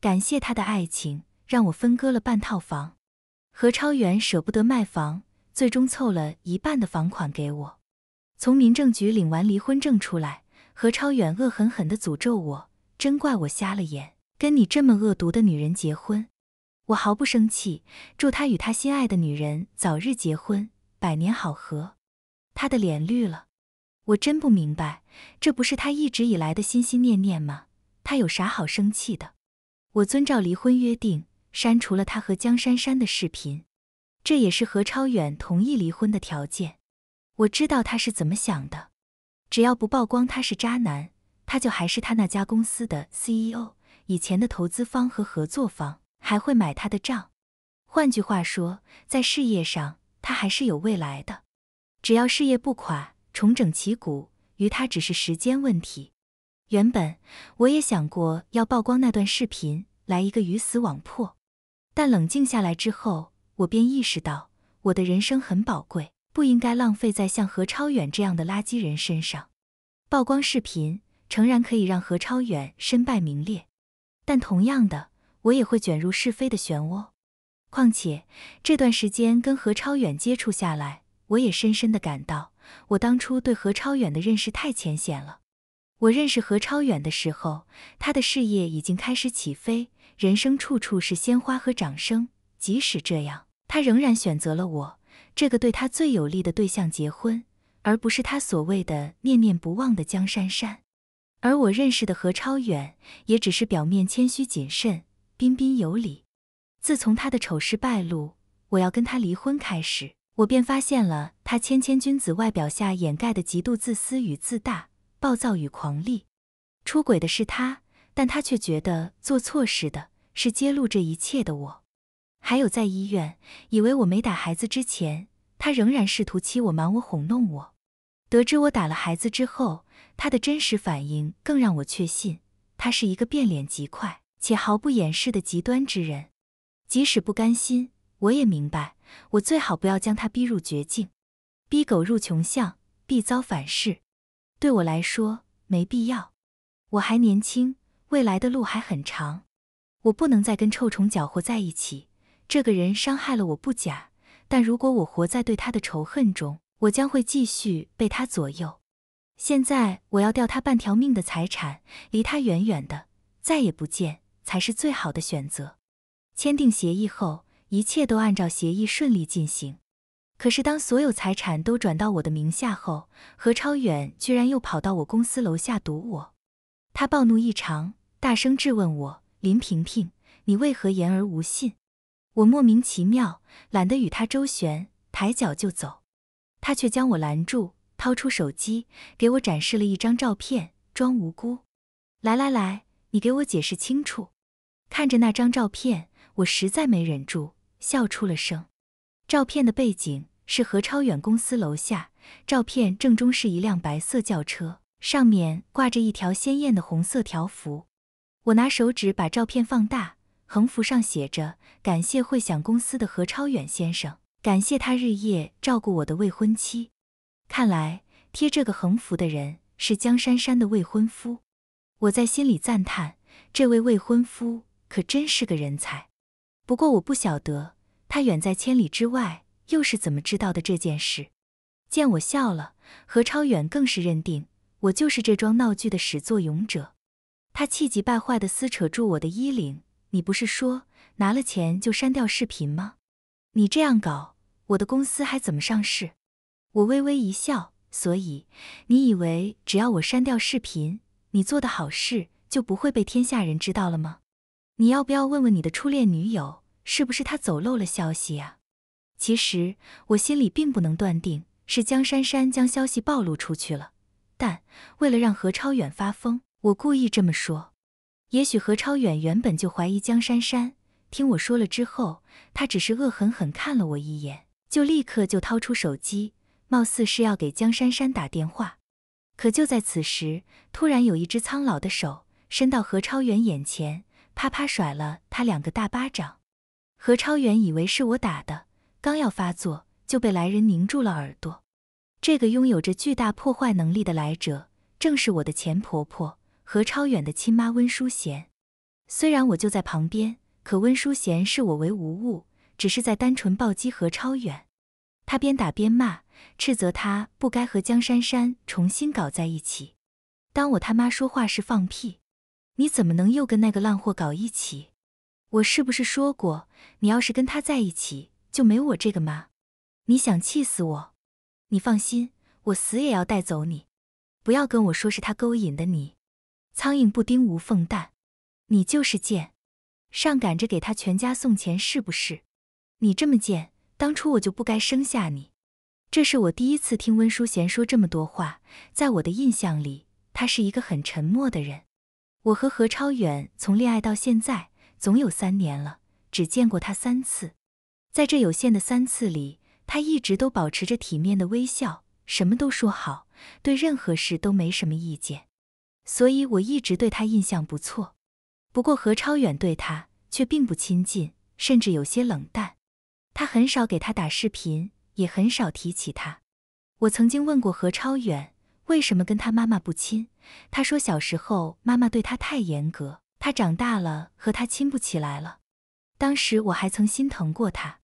感谢他的爱情，让我分割了半套房。何超远舍不得卖房，最终凑了一半的房款给我。从民政局领完离婚证出来，何超远恶狠狠地诅咒我：“真怪我瞎了眼，跟你这么恶毒的女人结婚。”我毫不生气，祝他与他心爱的女人早日结婚，百年好合。他的脸绿了，我真不明白，这不是他一直以来的心心念念吗？他有啥好生气的？我遵照离婚约定，删除了他和江珊珊的视频，这也是何超远同意离婚的条件。我知道他是怎么想的，只要不曝光他是渣男，他就还是他那家公司的 CEO，以前的投资方和合作方。还会买他的账，换句话说，在事业上他还是有未来的，只要事业不垮，重整旗鼓，于他只是时间问题。原本我也想过要曝光那段视频，来一个鱼死网破，但冷静下来之后，我便意识到我的人生很宝贵，不应该浪费在像何超远这样的垃圾人身上。曝光视频诚然可以让何超远身败名裂，但同样的。我也会卷入是非的漩涡。况且这段时间跟何超远接触下来，我也深深的感到，我当初对何超远的认识太浅显了。我认识何超远的时候，他的事业已经开始起飞，人生处处是鲜花和掌声。即使这样，他仍然选择了我这个对他最有利的对象结婚，而不是他所谓的念念不忘的江珊珊。而我认识的何超远，也只是表面谦虚谨慎。彬彬有礼。自从他的丑事败露，我要跟他离婚开始，我便发现了他谦谦君子外表下掩盖的极度自私与自大、暴躁与狂戾。出轨的是他，但他却觉得做错事的是揭露这一切的我。还有在医院，以为我没打孩子之前，他仍然试图欺我、瞒我、哄弄我。得知我打了孩子之后，他的真实反应更让我确信，他是一个变脸极快。且毫不掩饰的极端之人，即使不甘心，我也明白，我最好不要将他逼入绝境，逼狗入穷巷，必遭反噬。对我来说，没必要。我还年轻，未来的路还很长，我不能再跟臭虫搅和在一起。这个人伤害了我不假，但如果我活在对他的仇恨中，我将会继续被他左右。现在，我要掉他半条命的财产，离他远远的，再也不见。才是最好的选择。签订协议后，一切都按照协议顺利进行。可是，当所有财产都转到我的名下后，何超远居然又跑到我公司楼下堵我。他暴怒异常，大声质问我：“林平平，你为何言而无信？”我莫名其妙，懒得与他周旋，抬脚就走。他却将我拦住，掏出手机给我展示了一张照片，装无辜。来来来，你给我解释清楚。看着那张照片，我实在没忍住笑出了声。照片的背景是何超远公司楼下，照片正中是一辆白色轿车，上面挂着一条鲜艳的红色条幅。我拿手指把照片放大，横幅上写着“感谢会想公司的何超远先生，感谢他日夜照顾我的未婚妻。”看来贴这个横幅的人是江珊珊的未婚夫。我在心里赞叹，这位未婚夫。可真是个人才，不过我不晓得他远在千里之外又是怎么知道的这件事。见我笑了，何超远更是认定我就是这桩闹剧的始作俑者。他气急败坏地撕扯住我的衣领：“你不是说拿了钱就删掉视频吗？你这样搞，我的公司还怎么上市？”我微微一笑：“所以你以为只要我删掉视频，你做的好事就不会被天下人知道了吗？”你要不要问问你的初恋女友，是不是她走漏了消息啊？其实我心里并不能断定是江珊珊将消息暴露出去了，但为了让何超远发疯，我故意这么说。也许何超远原本就怀疑江珊珊，听我说了之后，他只是恶狠狠看了我一眼，就立刻就掏出手机，貌似是要给江珊珊打电话。可就在此时，突然有一只苍老的手伸到何超远眼前。啪啪甩了他两个大巴掌，何超远以为是我打的，刚要发作，就被来人拧住了耳朵。这个拥有着巨大破坏能力的来者，正是我的前婆婆何超远的亲妈温淑贤。虽然我就在旁边，可温淑贤视我为无物，只是在单纯暴击何超远。他边打边骂，斥责他不该和江珊珊重新搞在一起，当我他妈说话是放屁。你怎么能又跟那个烂货搞一起？我是不是说过，你要是跟他在一起，就没我这个妈？你想气死我？你放心，我死也要带走你。不要跟我说是他勾引的你，苍蝇不叮无缝蛋，你就是贱，上赶着给他全家送钱是不是？你这么贱，当初我就不该生下你。这是我第一次听温淑贤说这么多话，在我的印象里，他是一个很沉默的人。我和何超远从恋爱到现在，总有三年了，只见过他三次，在这有限的三次里，他一直都保持着体面的微笑，什么都说好，对任何事都没什么意见，所以我一直对他印象不错。不过何超远对他却并不亲近，甚至有些冷淡，他很少给他打视频，也很少提起他。我曾经问过何超远。为什么跟他妈妈不亲？他说小时候妈妈对他太严格，他长大了和他亲不起来了。当时我还曾心疼过他，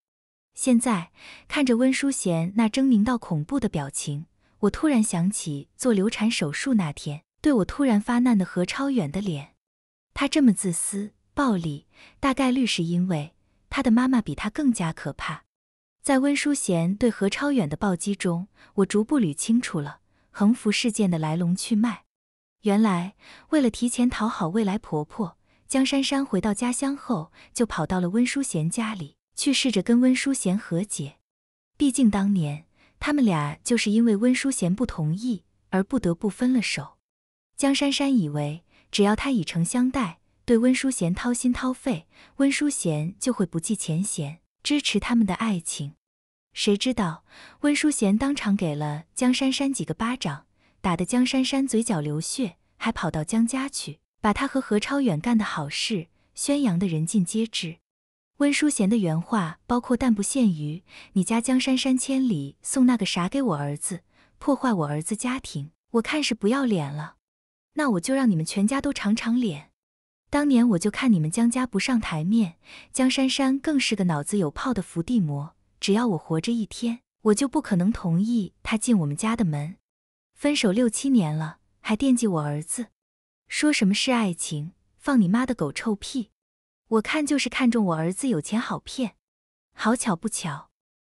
现在看着温淑贤那狰狞到恐怖的表情，我突然想起做流产手术那天对我突然发难的何超远的脸。他这么自私、暴力，大概率是因为他的妈妈比他更加可怕。在温淑贤对何超远的暴击中，我逐步捋清楚了。横幅事件的来龙去脉，原来为了提前讨好未来婆婆，江珊珊回到家乡后就跑到了温淑贤家里去试着跟温淑贤和解。毕竟当年他们俩就是因为温淑贤不同意而不得不分了手。江珊珊以为只要她以诚相待，对温淑贤掏心掏肺，温淑贤就会不计前嫌，支持他们的爱情。谁知道温淑贤当场给了江珊珊几个巴掌，打得江珊珊嘴角流血，还跑到江家去，把她和何超远干的好事宣扬的人尽皆知。温淑贤的原话包括但不限于：“你家江珊珊千里送那个啥给我儿子，破坏我儿子家庭，我看是不要脸了，那我就让你们全家都长长脸。当年我就看你们江家不上台面，江珊珊更是个脑子有泡的伏地魔。”只要我活着一天，我就不可能同意他进我们家的门。分手六七年了，还惦记我儿子，说什么是爱情？放你妈的狗臭屁！我看就是看中我儿子有钱好骗。好巧不巧，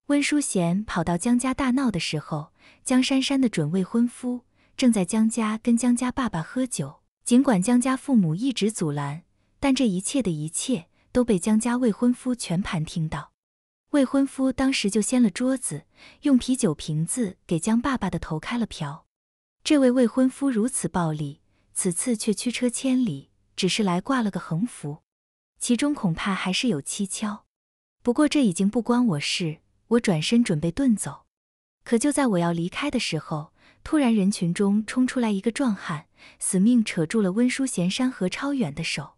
温淑贤跑到江家大闹的时候，江珊珊的准未婚夫正在江家跟江家爸爸喝酒。尽管江家父母一直阻拦，但这一切的一切都被江家未婚夫全盘听到。未婚夫当时就掀了桌子，用啤酒瓶子给江爸爸的头开了瓢。这位未婚夫如此暴力，此次却驱车千里，只是来挂了个横幅，其中恐怕还是有蹊跷。不过这已经不关我事，我转身准备遁走。可就在我要离开的时候，突然人群中冲出来一个壮汉，死命扯住了温书贤山河超远的手。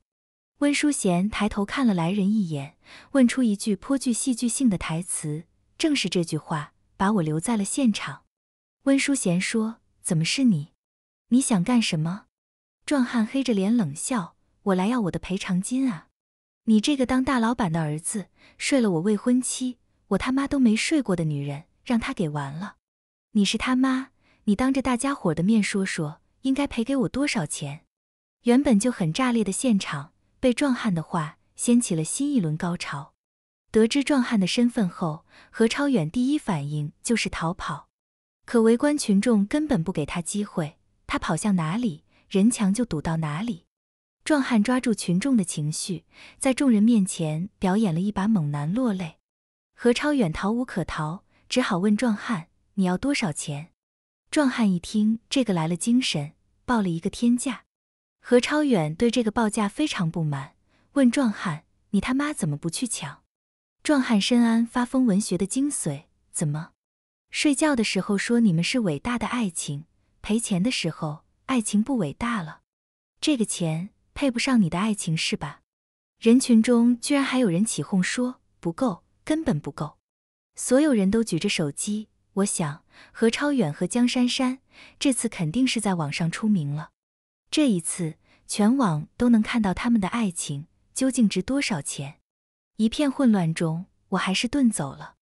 温淑贤抬头看了来人一眼，问出一句颇具戏剧性的台词：“正是这句话把我留在了现场。”温淑贤说：“怎么是你？你想干什么？”壮汉黑着脸冷笑：“我来要我的赔偿金啊！你这个当大老板的儿子睡了我未婚妻，我他妈都没睡过的女人，让他给完了！你是他妈，你当着大家伙的面说说，应该赔给我多少钱？”原本就很炸裂的现场。被壮汉的话掀起了新一轮高潮。得知壮汉的身份后，何超远第一反应就是逃跑，可围观群众根本不给他机会，他跑向哪里，人墙就堵到哪里。壮汉抓住群众的情绪，在众人面前表演了一把猛男落泪。何超远逃无可逃，只好问壮汉：“你要多少钱？”壮汉一听这个来了精神，报了一个天价。何超远对这个报价非常不满，问壮汉：“你他妈怎么不去抢？”壮汉深谙发疯文学的精髓，怎么？睡觉的时候说你们是伟大的爱情，赔钱的时候爱情不伟大了？这个钱配不上你的爱情是吧？人群中居然还有人起哄说不够，根本不够！所有人都举着手机，我想何超远和江珊珊这次肯定是在网上出名了。这一次。全网都能看到他们的爱情究竟值多少钱。一片混乱中，我还是遁走了。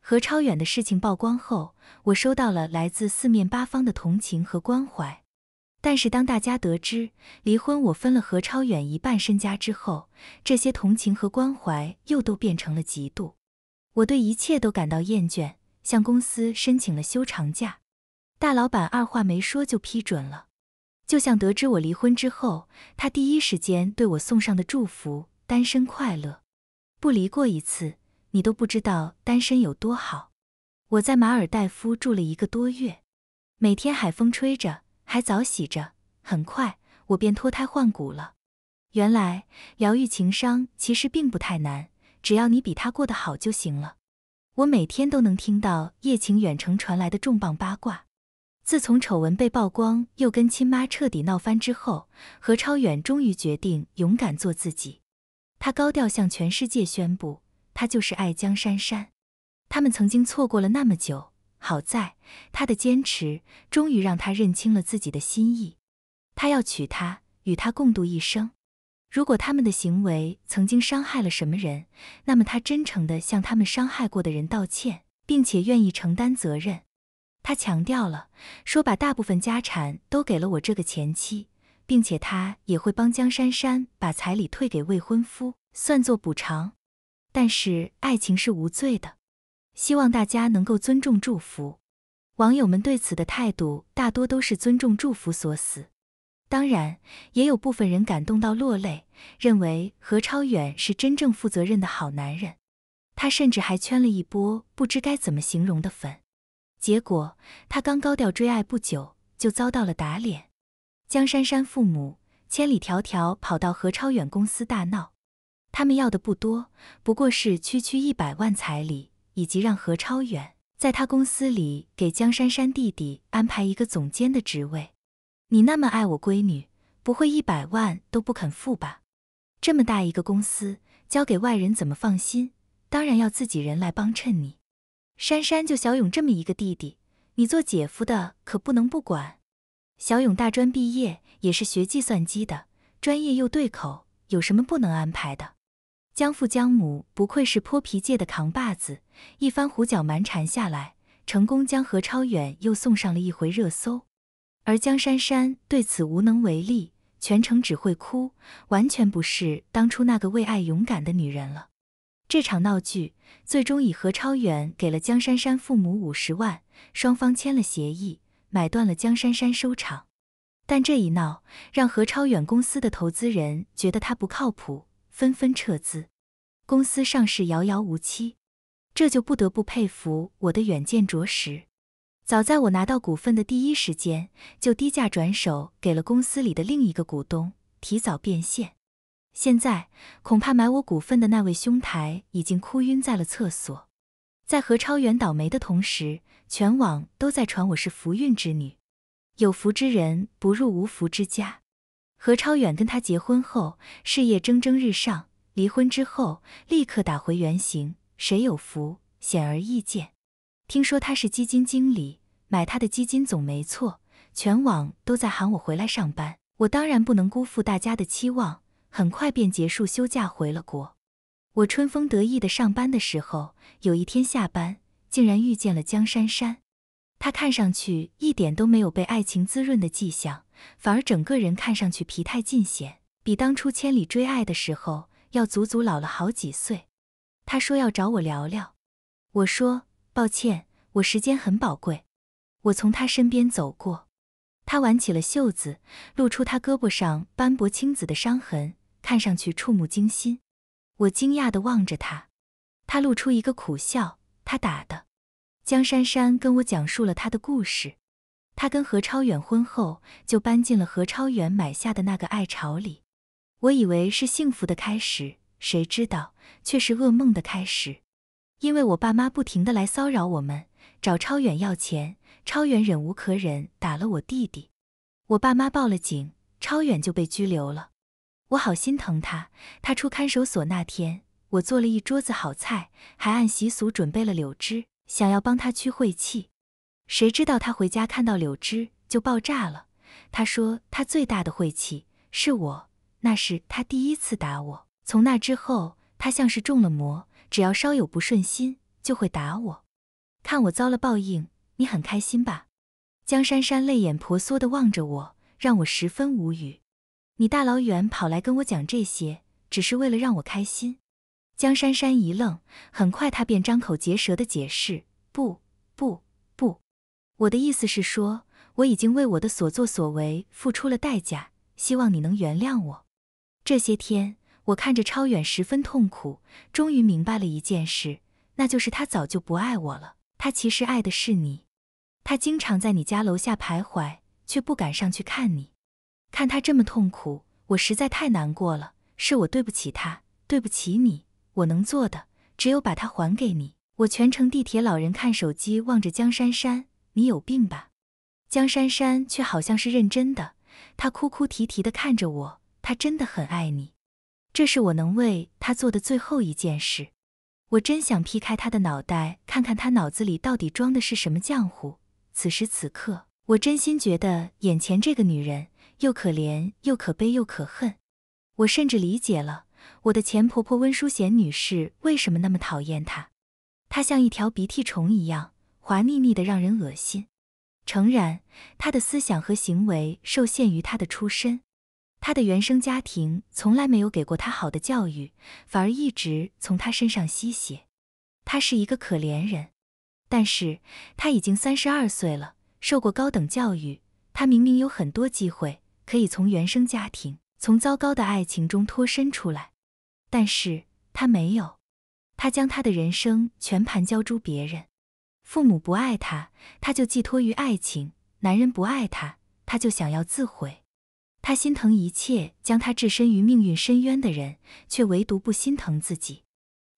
何超远的事情曝光后，我收到了来自四面八方的同情和关怀。但是当大家得知离婚我分了何超远一半身家之后，这些同情和关怀又都变成了嫉妒。我对一切都感到厌倦，向公司申请了休长假。大老板二话没说就批准了。就像得知我离婚之后，他第一时间对我送上的祝福：单身快乐。不离过一次，你都不知道单身有多好。我在马尔代夫住了一个多月，每天海风吹着，还早洗着，很快我便脱胎换骨了。原来疗愈情商其实并不太难，只要你比他过得好就行了。我每天都能听到叶晴远程传来的重磅八卦。自从丑闻被曝光，又跟亲妈彻底闹翻之后，何超远终于决定勇敢做自己。他高调向全世界宣布，他就是爱江珊珊。他们曾经错过了那么久，好在他的坚持，终于让他认清了自己的心意。他要娶她，与她共度一生。如果他们的行为曾经伤害了什么人，那么他真诚地向他们伤害过的人道歉，并且愿意承担责任。他强调了，说把大部分家产都给了我这个前妻，并且他也会帮江珊珊把彩礼退给未婚夫，算作补偿。但是爱情是无罪的，希望大家能够尊重祝福。网友们对此的态度大多都是尊重祝福所死。当然，也有部分人感动到落泪，认为何超远是真正负责任的好男人。他甚至还圈了一波不知该怎么形容的粉。结果，他刚高调追爱不久，就遭到了打脸。江珊珊父母千里迢迢跑到何超远公司大闹，他们要的不多，不过是区区一百万彩礼，以及让何超远在他公司里给江珊珊弟弟安排一个总监的职位。你那么爱我闺女，不会一百万都不肯付吧？这么大一个公司，交给外人怎么放心？当然要自己人来帮衬你。珊珊就小勇这么一个弟弟，你做姐夫的可不能不管。小勇大专毕业，也是学计算机的，专业又对口，有什么不能安排的？江父江母不愧是泼皮界的扛把子，一番胡搅蛮缠下来，成功将何超远又送上了一回热搜。而江珊珊对此无能为力，全程只会哭，完全不是当初那个为爱勇敢的女人了。这场闹剧最终以何超远给了江珊珊父母五十万，双方签了协议，买断了江珊珊收场。但这一闹，让何超远公司的投资人觉得他不靠谱，纷纷撤资，公司上市遥遥无期。这就不得不佩服我的远见卓识。早在我拿到股份的第一时间，就低价转手给了公司里的另一个股东，提早变现。现在恐怕买我股份的那位兄台已经哭晕在了厕所。在何超远倒霉的同时，全网都在传我是福运之女，有福之人不入无福之家。何超远跟他结婚后，事业蒸蒸日上；离婚之后，立刻打回原形。谁有福，显而易见。听说他是基金经理，买他的基金总没错。全网都在喊我回来上班，我当然不能辜负大家的期望。很快便结束休假回了国。我春风得意的上班的时候，有一天下班竟然遇见了江珊珊。她看上去一点都没有被爱情滋润的迹象，反而整个人看上去疲态尽显，比当初千里追爱的时候要足足老了好几岁。她说要找我聊聊，我说抱歉，我时间很宝贵。我从他身边走过，他挽起了袖子，露出他胳膊上斑驳青紫的伤痕。看上去触目惊心，我惊讶的望着他，他露出一个苦笑。他打的。江珊珊跟我讲述了他的故事，他跟何超远婚后就搬进了何超远买下的那个爱巢里。我以为是幸福的开始，谁知道却是噩梦的开始。因为我爸妈不停的来骚扰我们，找超远要钱，超远忍无可忍打了我弟弟，我爸妈报了警，超远就被拘留了。我好心疼他。他出看守所那天，我做了一桌子好菜，还按习俗准备了柳枝，想要帮他驱晦气。谁知道他回家看到柳枝就爆炸了。他说他最大的晦气是我，那是他第一次打我。从那之后，他像是中了魔，只要稍有不顺心就会打我。看我遭了报应，你很开心吧？江珊珊泪眼婆娑地望着我，让我十分无语。你大老远跑来跟我讲这些，只是为了让我开心？江珊珊一愣，很快她便张口结舌地解释：“不，不，不，我的意思是说，我已经为我的所作所为付出了代价，希望你能原谅我。这些天我看着超远十分痛苦，终于明白了一件事，那就是他早就不爱我了，他其实爱的是你。他经常在你家楼下徘徊，却不敢上去看你。”看他这么痛苦，我实在太难过了。是我对不起他，对不起你。我能做的，只有把她还给你。我全程地铁老人看手机，望着江珊珊，你有病吧？江珊珊却好像是认真的，她哭哭啼啼的看着我，她真的很爱你。这是我能为他做的最后一件事。我真想劈开她的脑袋，看看她脑子里到底装的是什么浆糊。此时此刻，我真心觉得眼前这个女人。又可怜又可悲又可恨，我甚至理解了我的前婆婆温淑贤女士为什么那么讨厌她。她像一条鼻涕虫一样滑腻腻的，让人恶心。诚然，她的思想和行为受限于她的出身，她的原生家庭从来没有给过她好的教育，反而一直从她身上吸血。她是一个可怜人，但是她已经三十二岁了，受过高等教育，她明明有很多机会。可以从原生家庭、从糟糕的爱情中脱身出来，但是他没有，他将他的人生全盘交诸别人，父母不爱他，他就寄托于爱情；男人不爱他，他就想要自毁。他心疼一切将他置身于命运深渊的人，却唯独不心疼自己。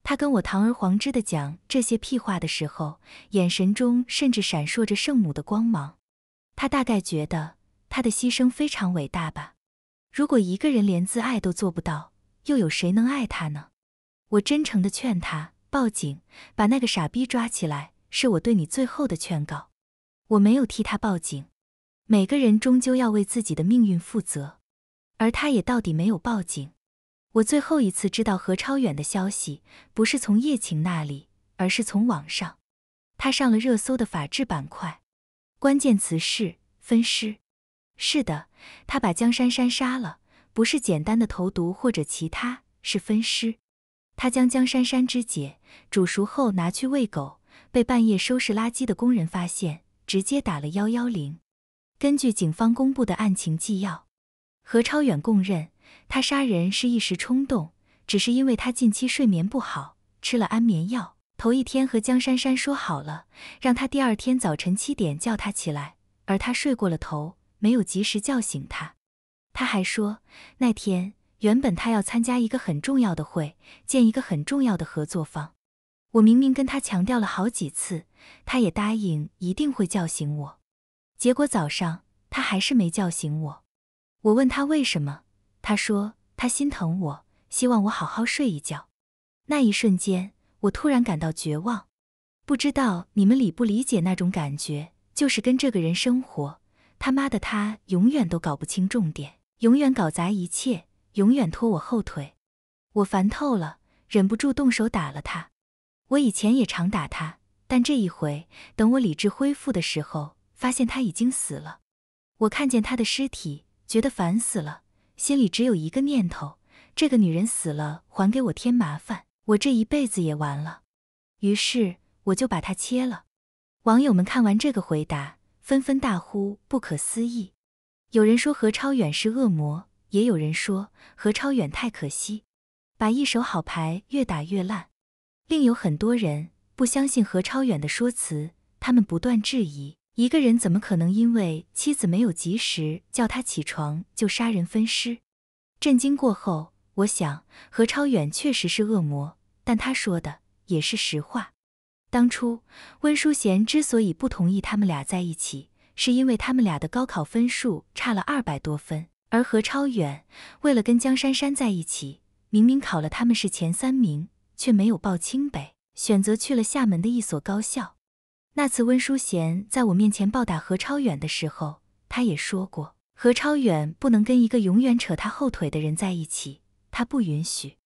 他跟我堂而皇之的讲这些屁话的时候，眼神中甚至闪烁着圣母的光芒。他大概觉得。他的牺牲非常伟大吧？如果一个人连自爱都做不到，又有谁能爱他呢？我真诚的劝他报警，把那个傻逼抓起来，是我对你最后的劝告。我没有替他报警。每个人终究要为自己的命运负责，而他也到底没有报警。我最后一次知道何超远的消息，不是从叶晴那里，而是从网上。他上了热搜的法制板块，关键词是分尸。是的，他把江珊珊杀了，不是简单的投毒或者其他，是分尸。他将江珊珊肢解，煮熟后拿去喂狗，被半夜收拾垃圾的工人发现，直接打了幺幺零。根据警方公布的案情纪要，何超远供认，他杀人是一时冲动，只是因为他近期睡眠不好，吃了安眠药，头一天和江珊珊说好了，让他第二天早晨七点叫他起来，而他睡过了头。没有及时叫醒他，他还说那天原本他要参加一个很重要的会见一个很重要的合作方，我明明跟他强调了好几次，他也答应一定会叫醒我，结果早上他还是没叫醒我。我问他为什么，他说他心疼我，希望我好好睡一觉。那一瞬间，我突然感到绝望，不知道你们理不理解那种感觉，就是跟这个人生活。他妈的，他永远都搞不清重点，永远搞砸一切，永远拖我后腿，我烦透了，忍不住动手打了他。我以前也常打他，但这一回，等我理智恢复的时候，发现他已经死了。我看见他的尸体，觉得烦死了，心里只有一个念头：这个女人死了还给我添麻烦，我这一辈子也完了。于是我就把他切了。网友们看完这个回答。纷纷大呼不可思议，有人说何超远是恶魔，也有人说何超远太可惜，把一手好牌越打越烂。另有很多人不相信何超远的说辞，他们不断质疑：一个人怎么可能因为妻子没有及时叫他起床就杀人分尸？震惊过后，我想何超远确实是恶魔，但他说的也是实话。当初温淑贤之所以不同意他们俩在一起，是因为他们俩的高考分数差了二百多分。而何超远为了跟江珊珊在一起，明明考了他们是前三名，却没有报清北，选择去了厦门的一所高校。那次温淑贤在我面前暴打何超远的时候，他也说过，何超远不能跟一个永远扯他后腿的人在一起，他不允许。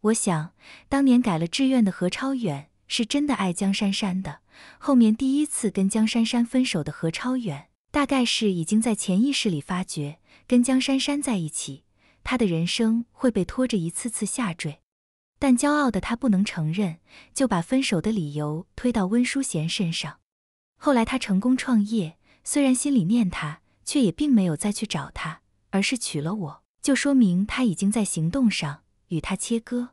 我想，当年改了志愿的何超远。是真的爱江珊珊的。后面第一次跟江珊珊分手的何超远，大概是已经在潜意识里发觉，跟江珊珊在一起，他的人生会被拖着一次次下坠。但骄傲的他不能承认，就把分手的理由推到温书贤身上。后来他成功创业，虽然心里念他，却也并没有再去找他，而是娶了我，就说明他已经在行动上与他切割。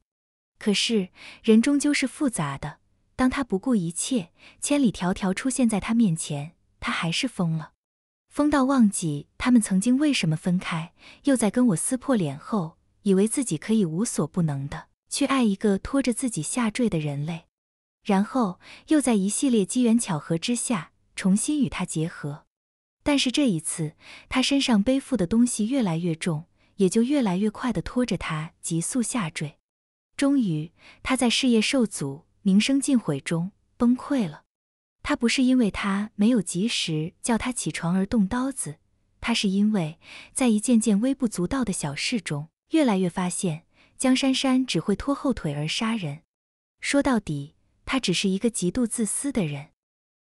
可是人终究是复杂的。当他不顾一切，千里迢迢出现在他面前，他还是疯了，疯到忘记他们曾经为什么分开，又在跟我撕破脸后，以为自己可以无所不能的去爱一个拖着自己下坠的人类，然后又在一系列机缘巧合之下重新与他结合，但是这一次他身上背负的东西越来越重，也就越来越快的拖着他急速下坠，终于他在事业受阻。名声尽毁中崩溃了，他不是因为他没有及时叫他起床而动刀子，他是因为在一件件微不足道的小事中，越来越发现江珊珊只会拖后腿而杀人。说到底，他只是一个极度自私的人，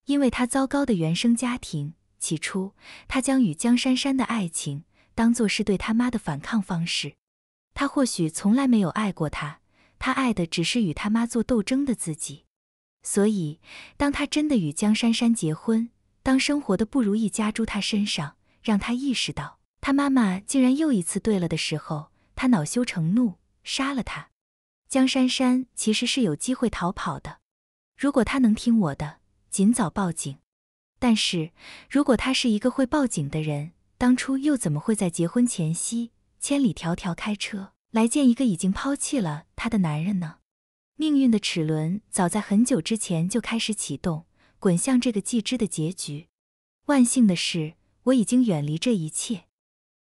因为他糟糕的原生家庭。起初，他将与江珊珊的爱情当做是对他妈的反抗方式，他或许从来没有爱过她。他爱的只是与他妈做斗争的自己，所以当他真的与江珊珊结婚，当生活的不如意加诸他身上，让他意识到他妈妈竟然又一次对了的时候，他恼羞成怒，杀了他。江珊珊其实是有机会逃跑的，如果他能听我的，尽早报警；但是如果他是一个会报警的人，当初又怎么会在结婚前夕千里迢迢开车？来见一个已经抛弃了他的男人呢？命运的齿轮早在很久之前就开始启动，滚向这个既知的结局。万幸的是，我已经远离这一切。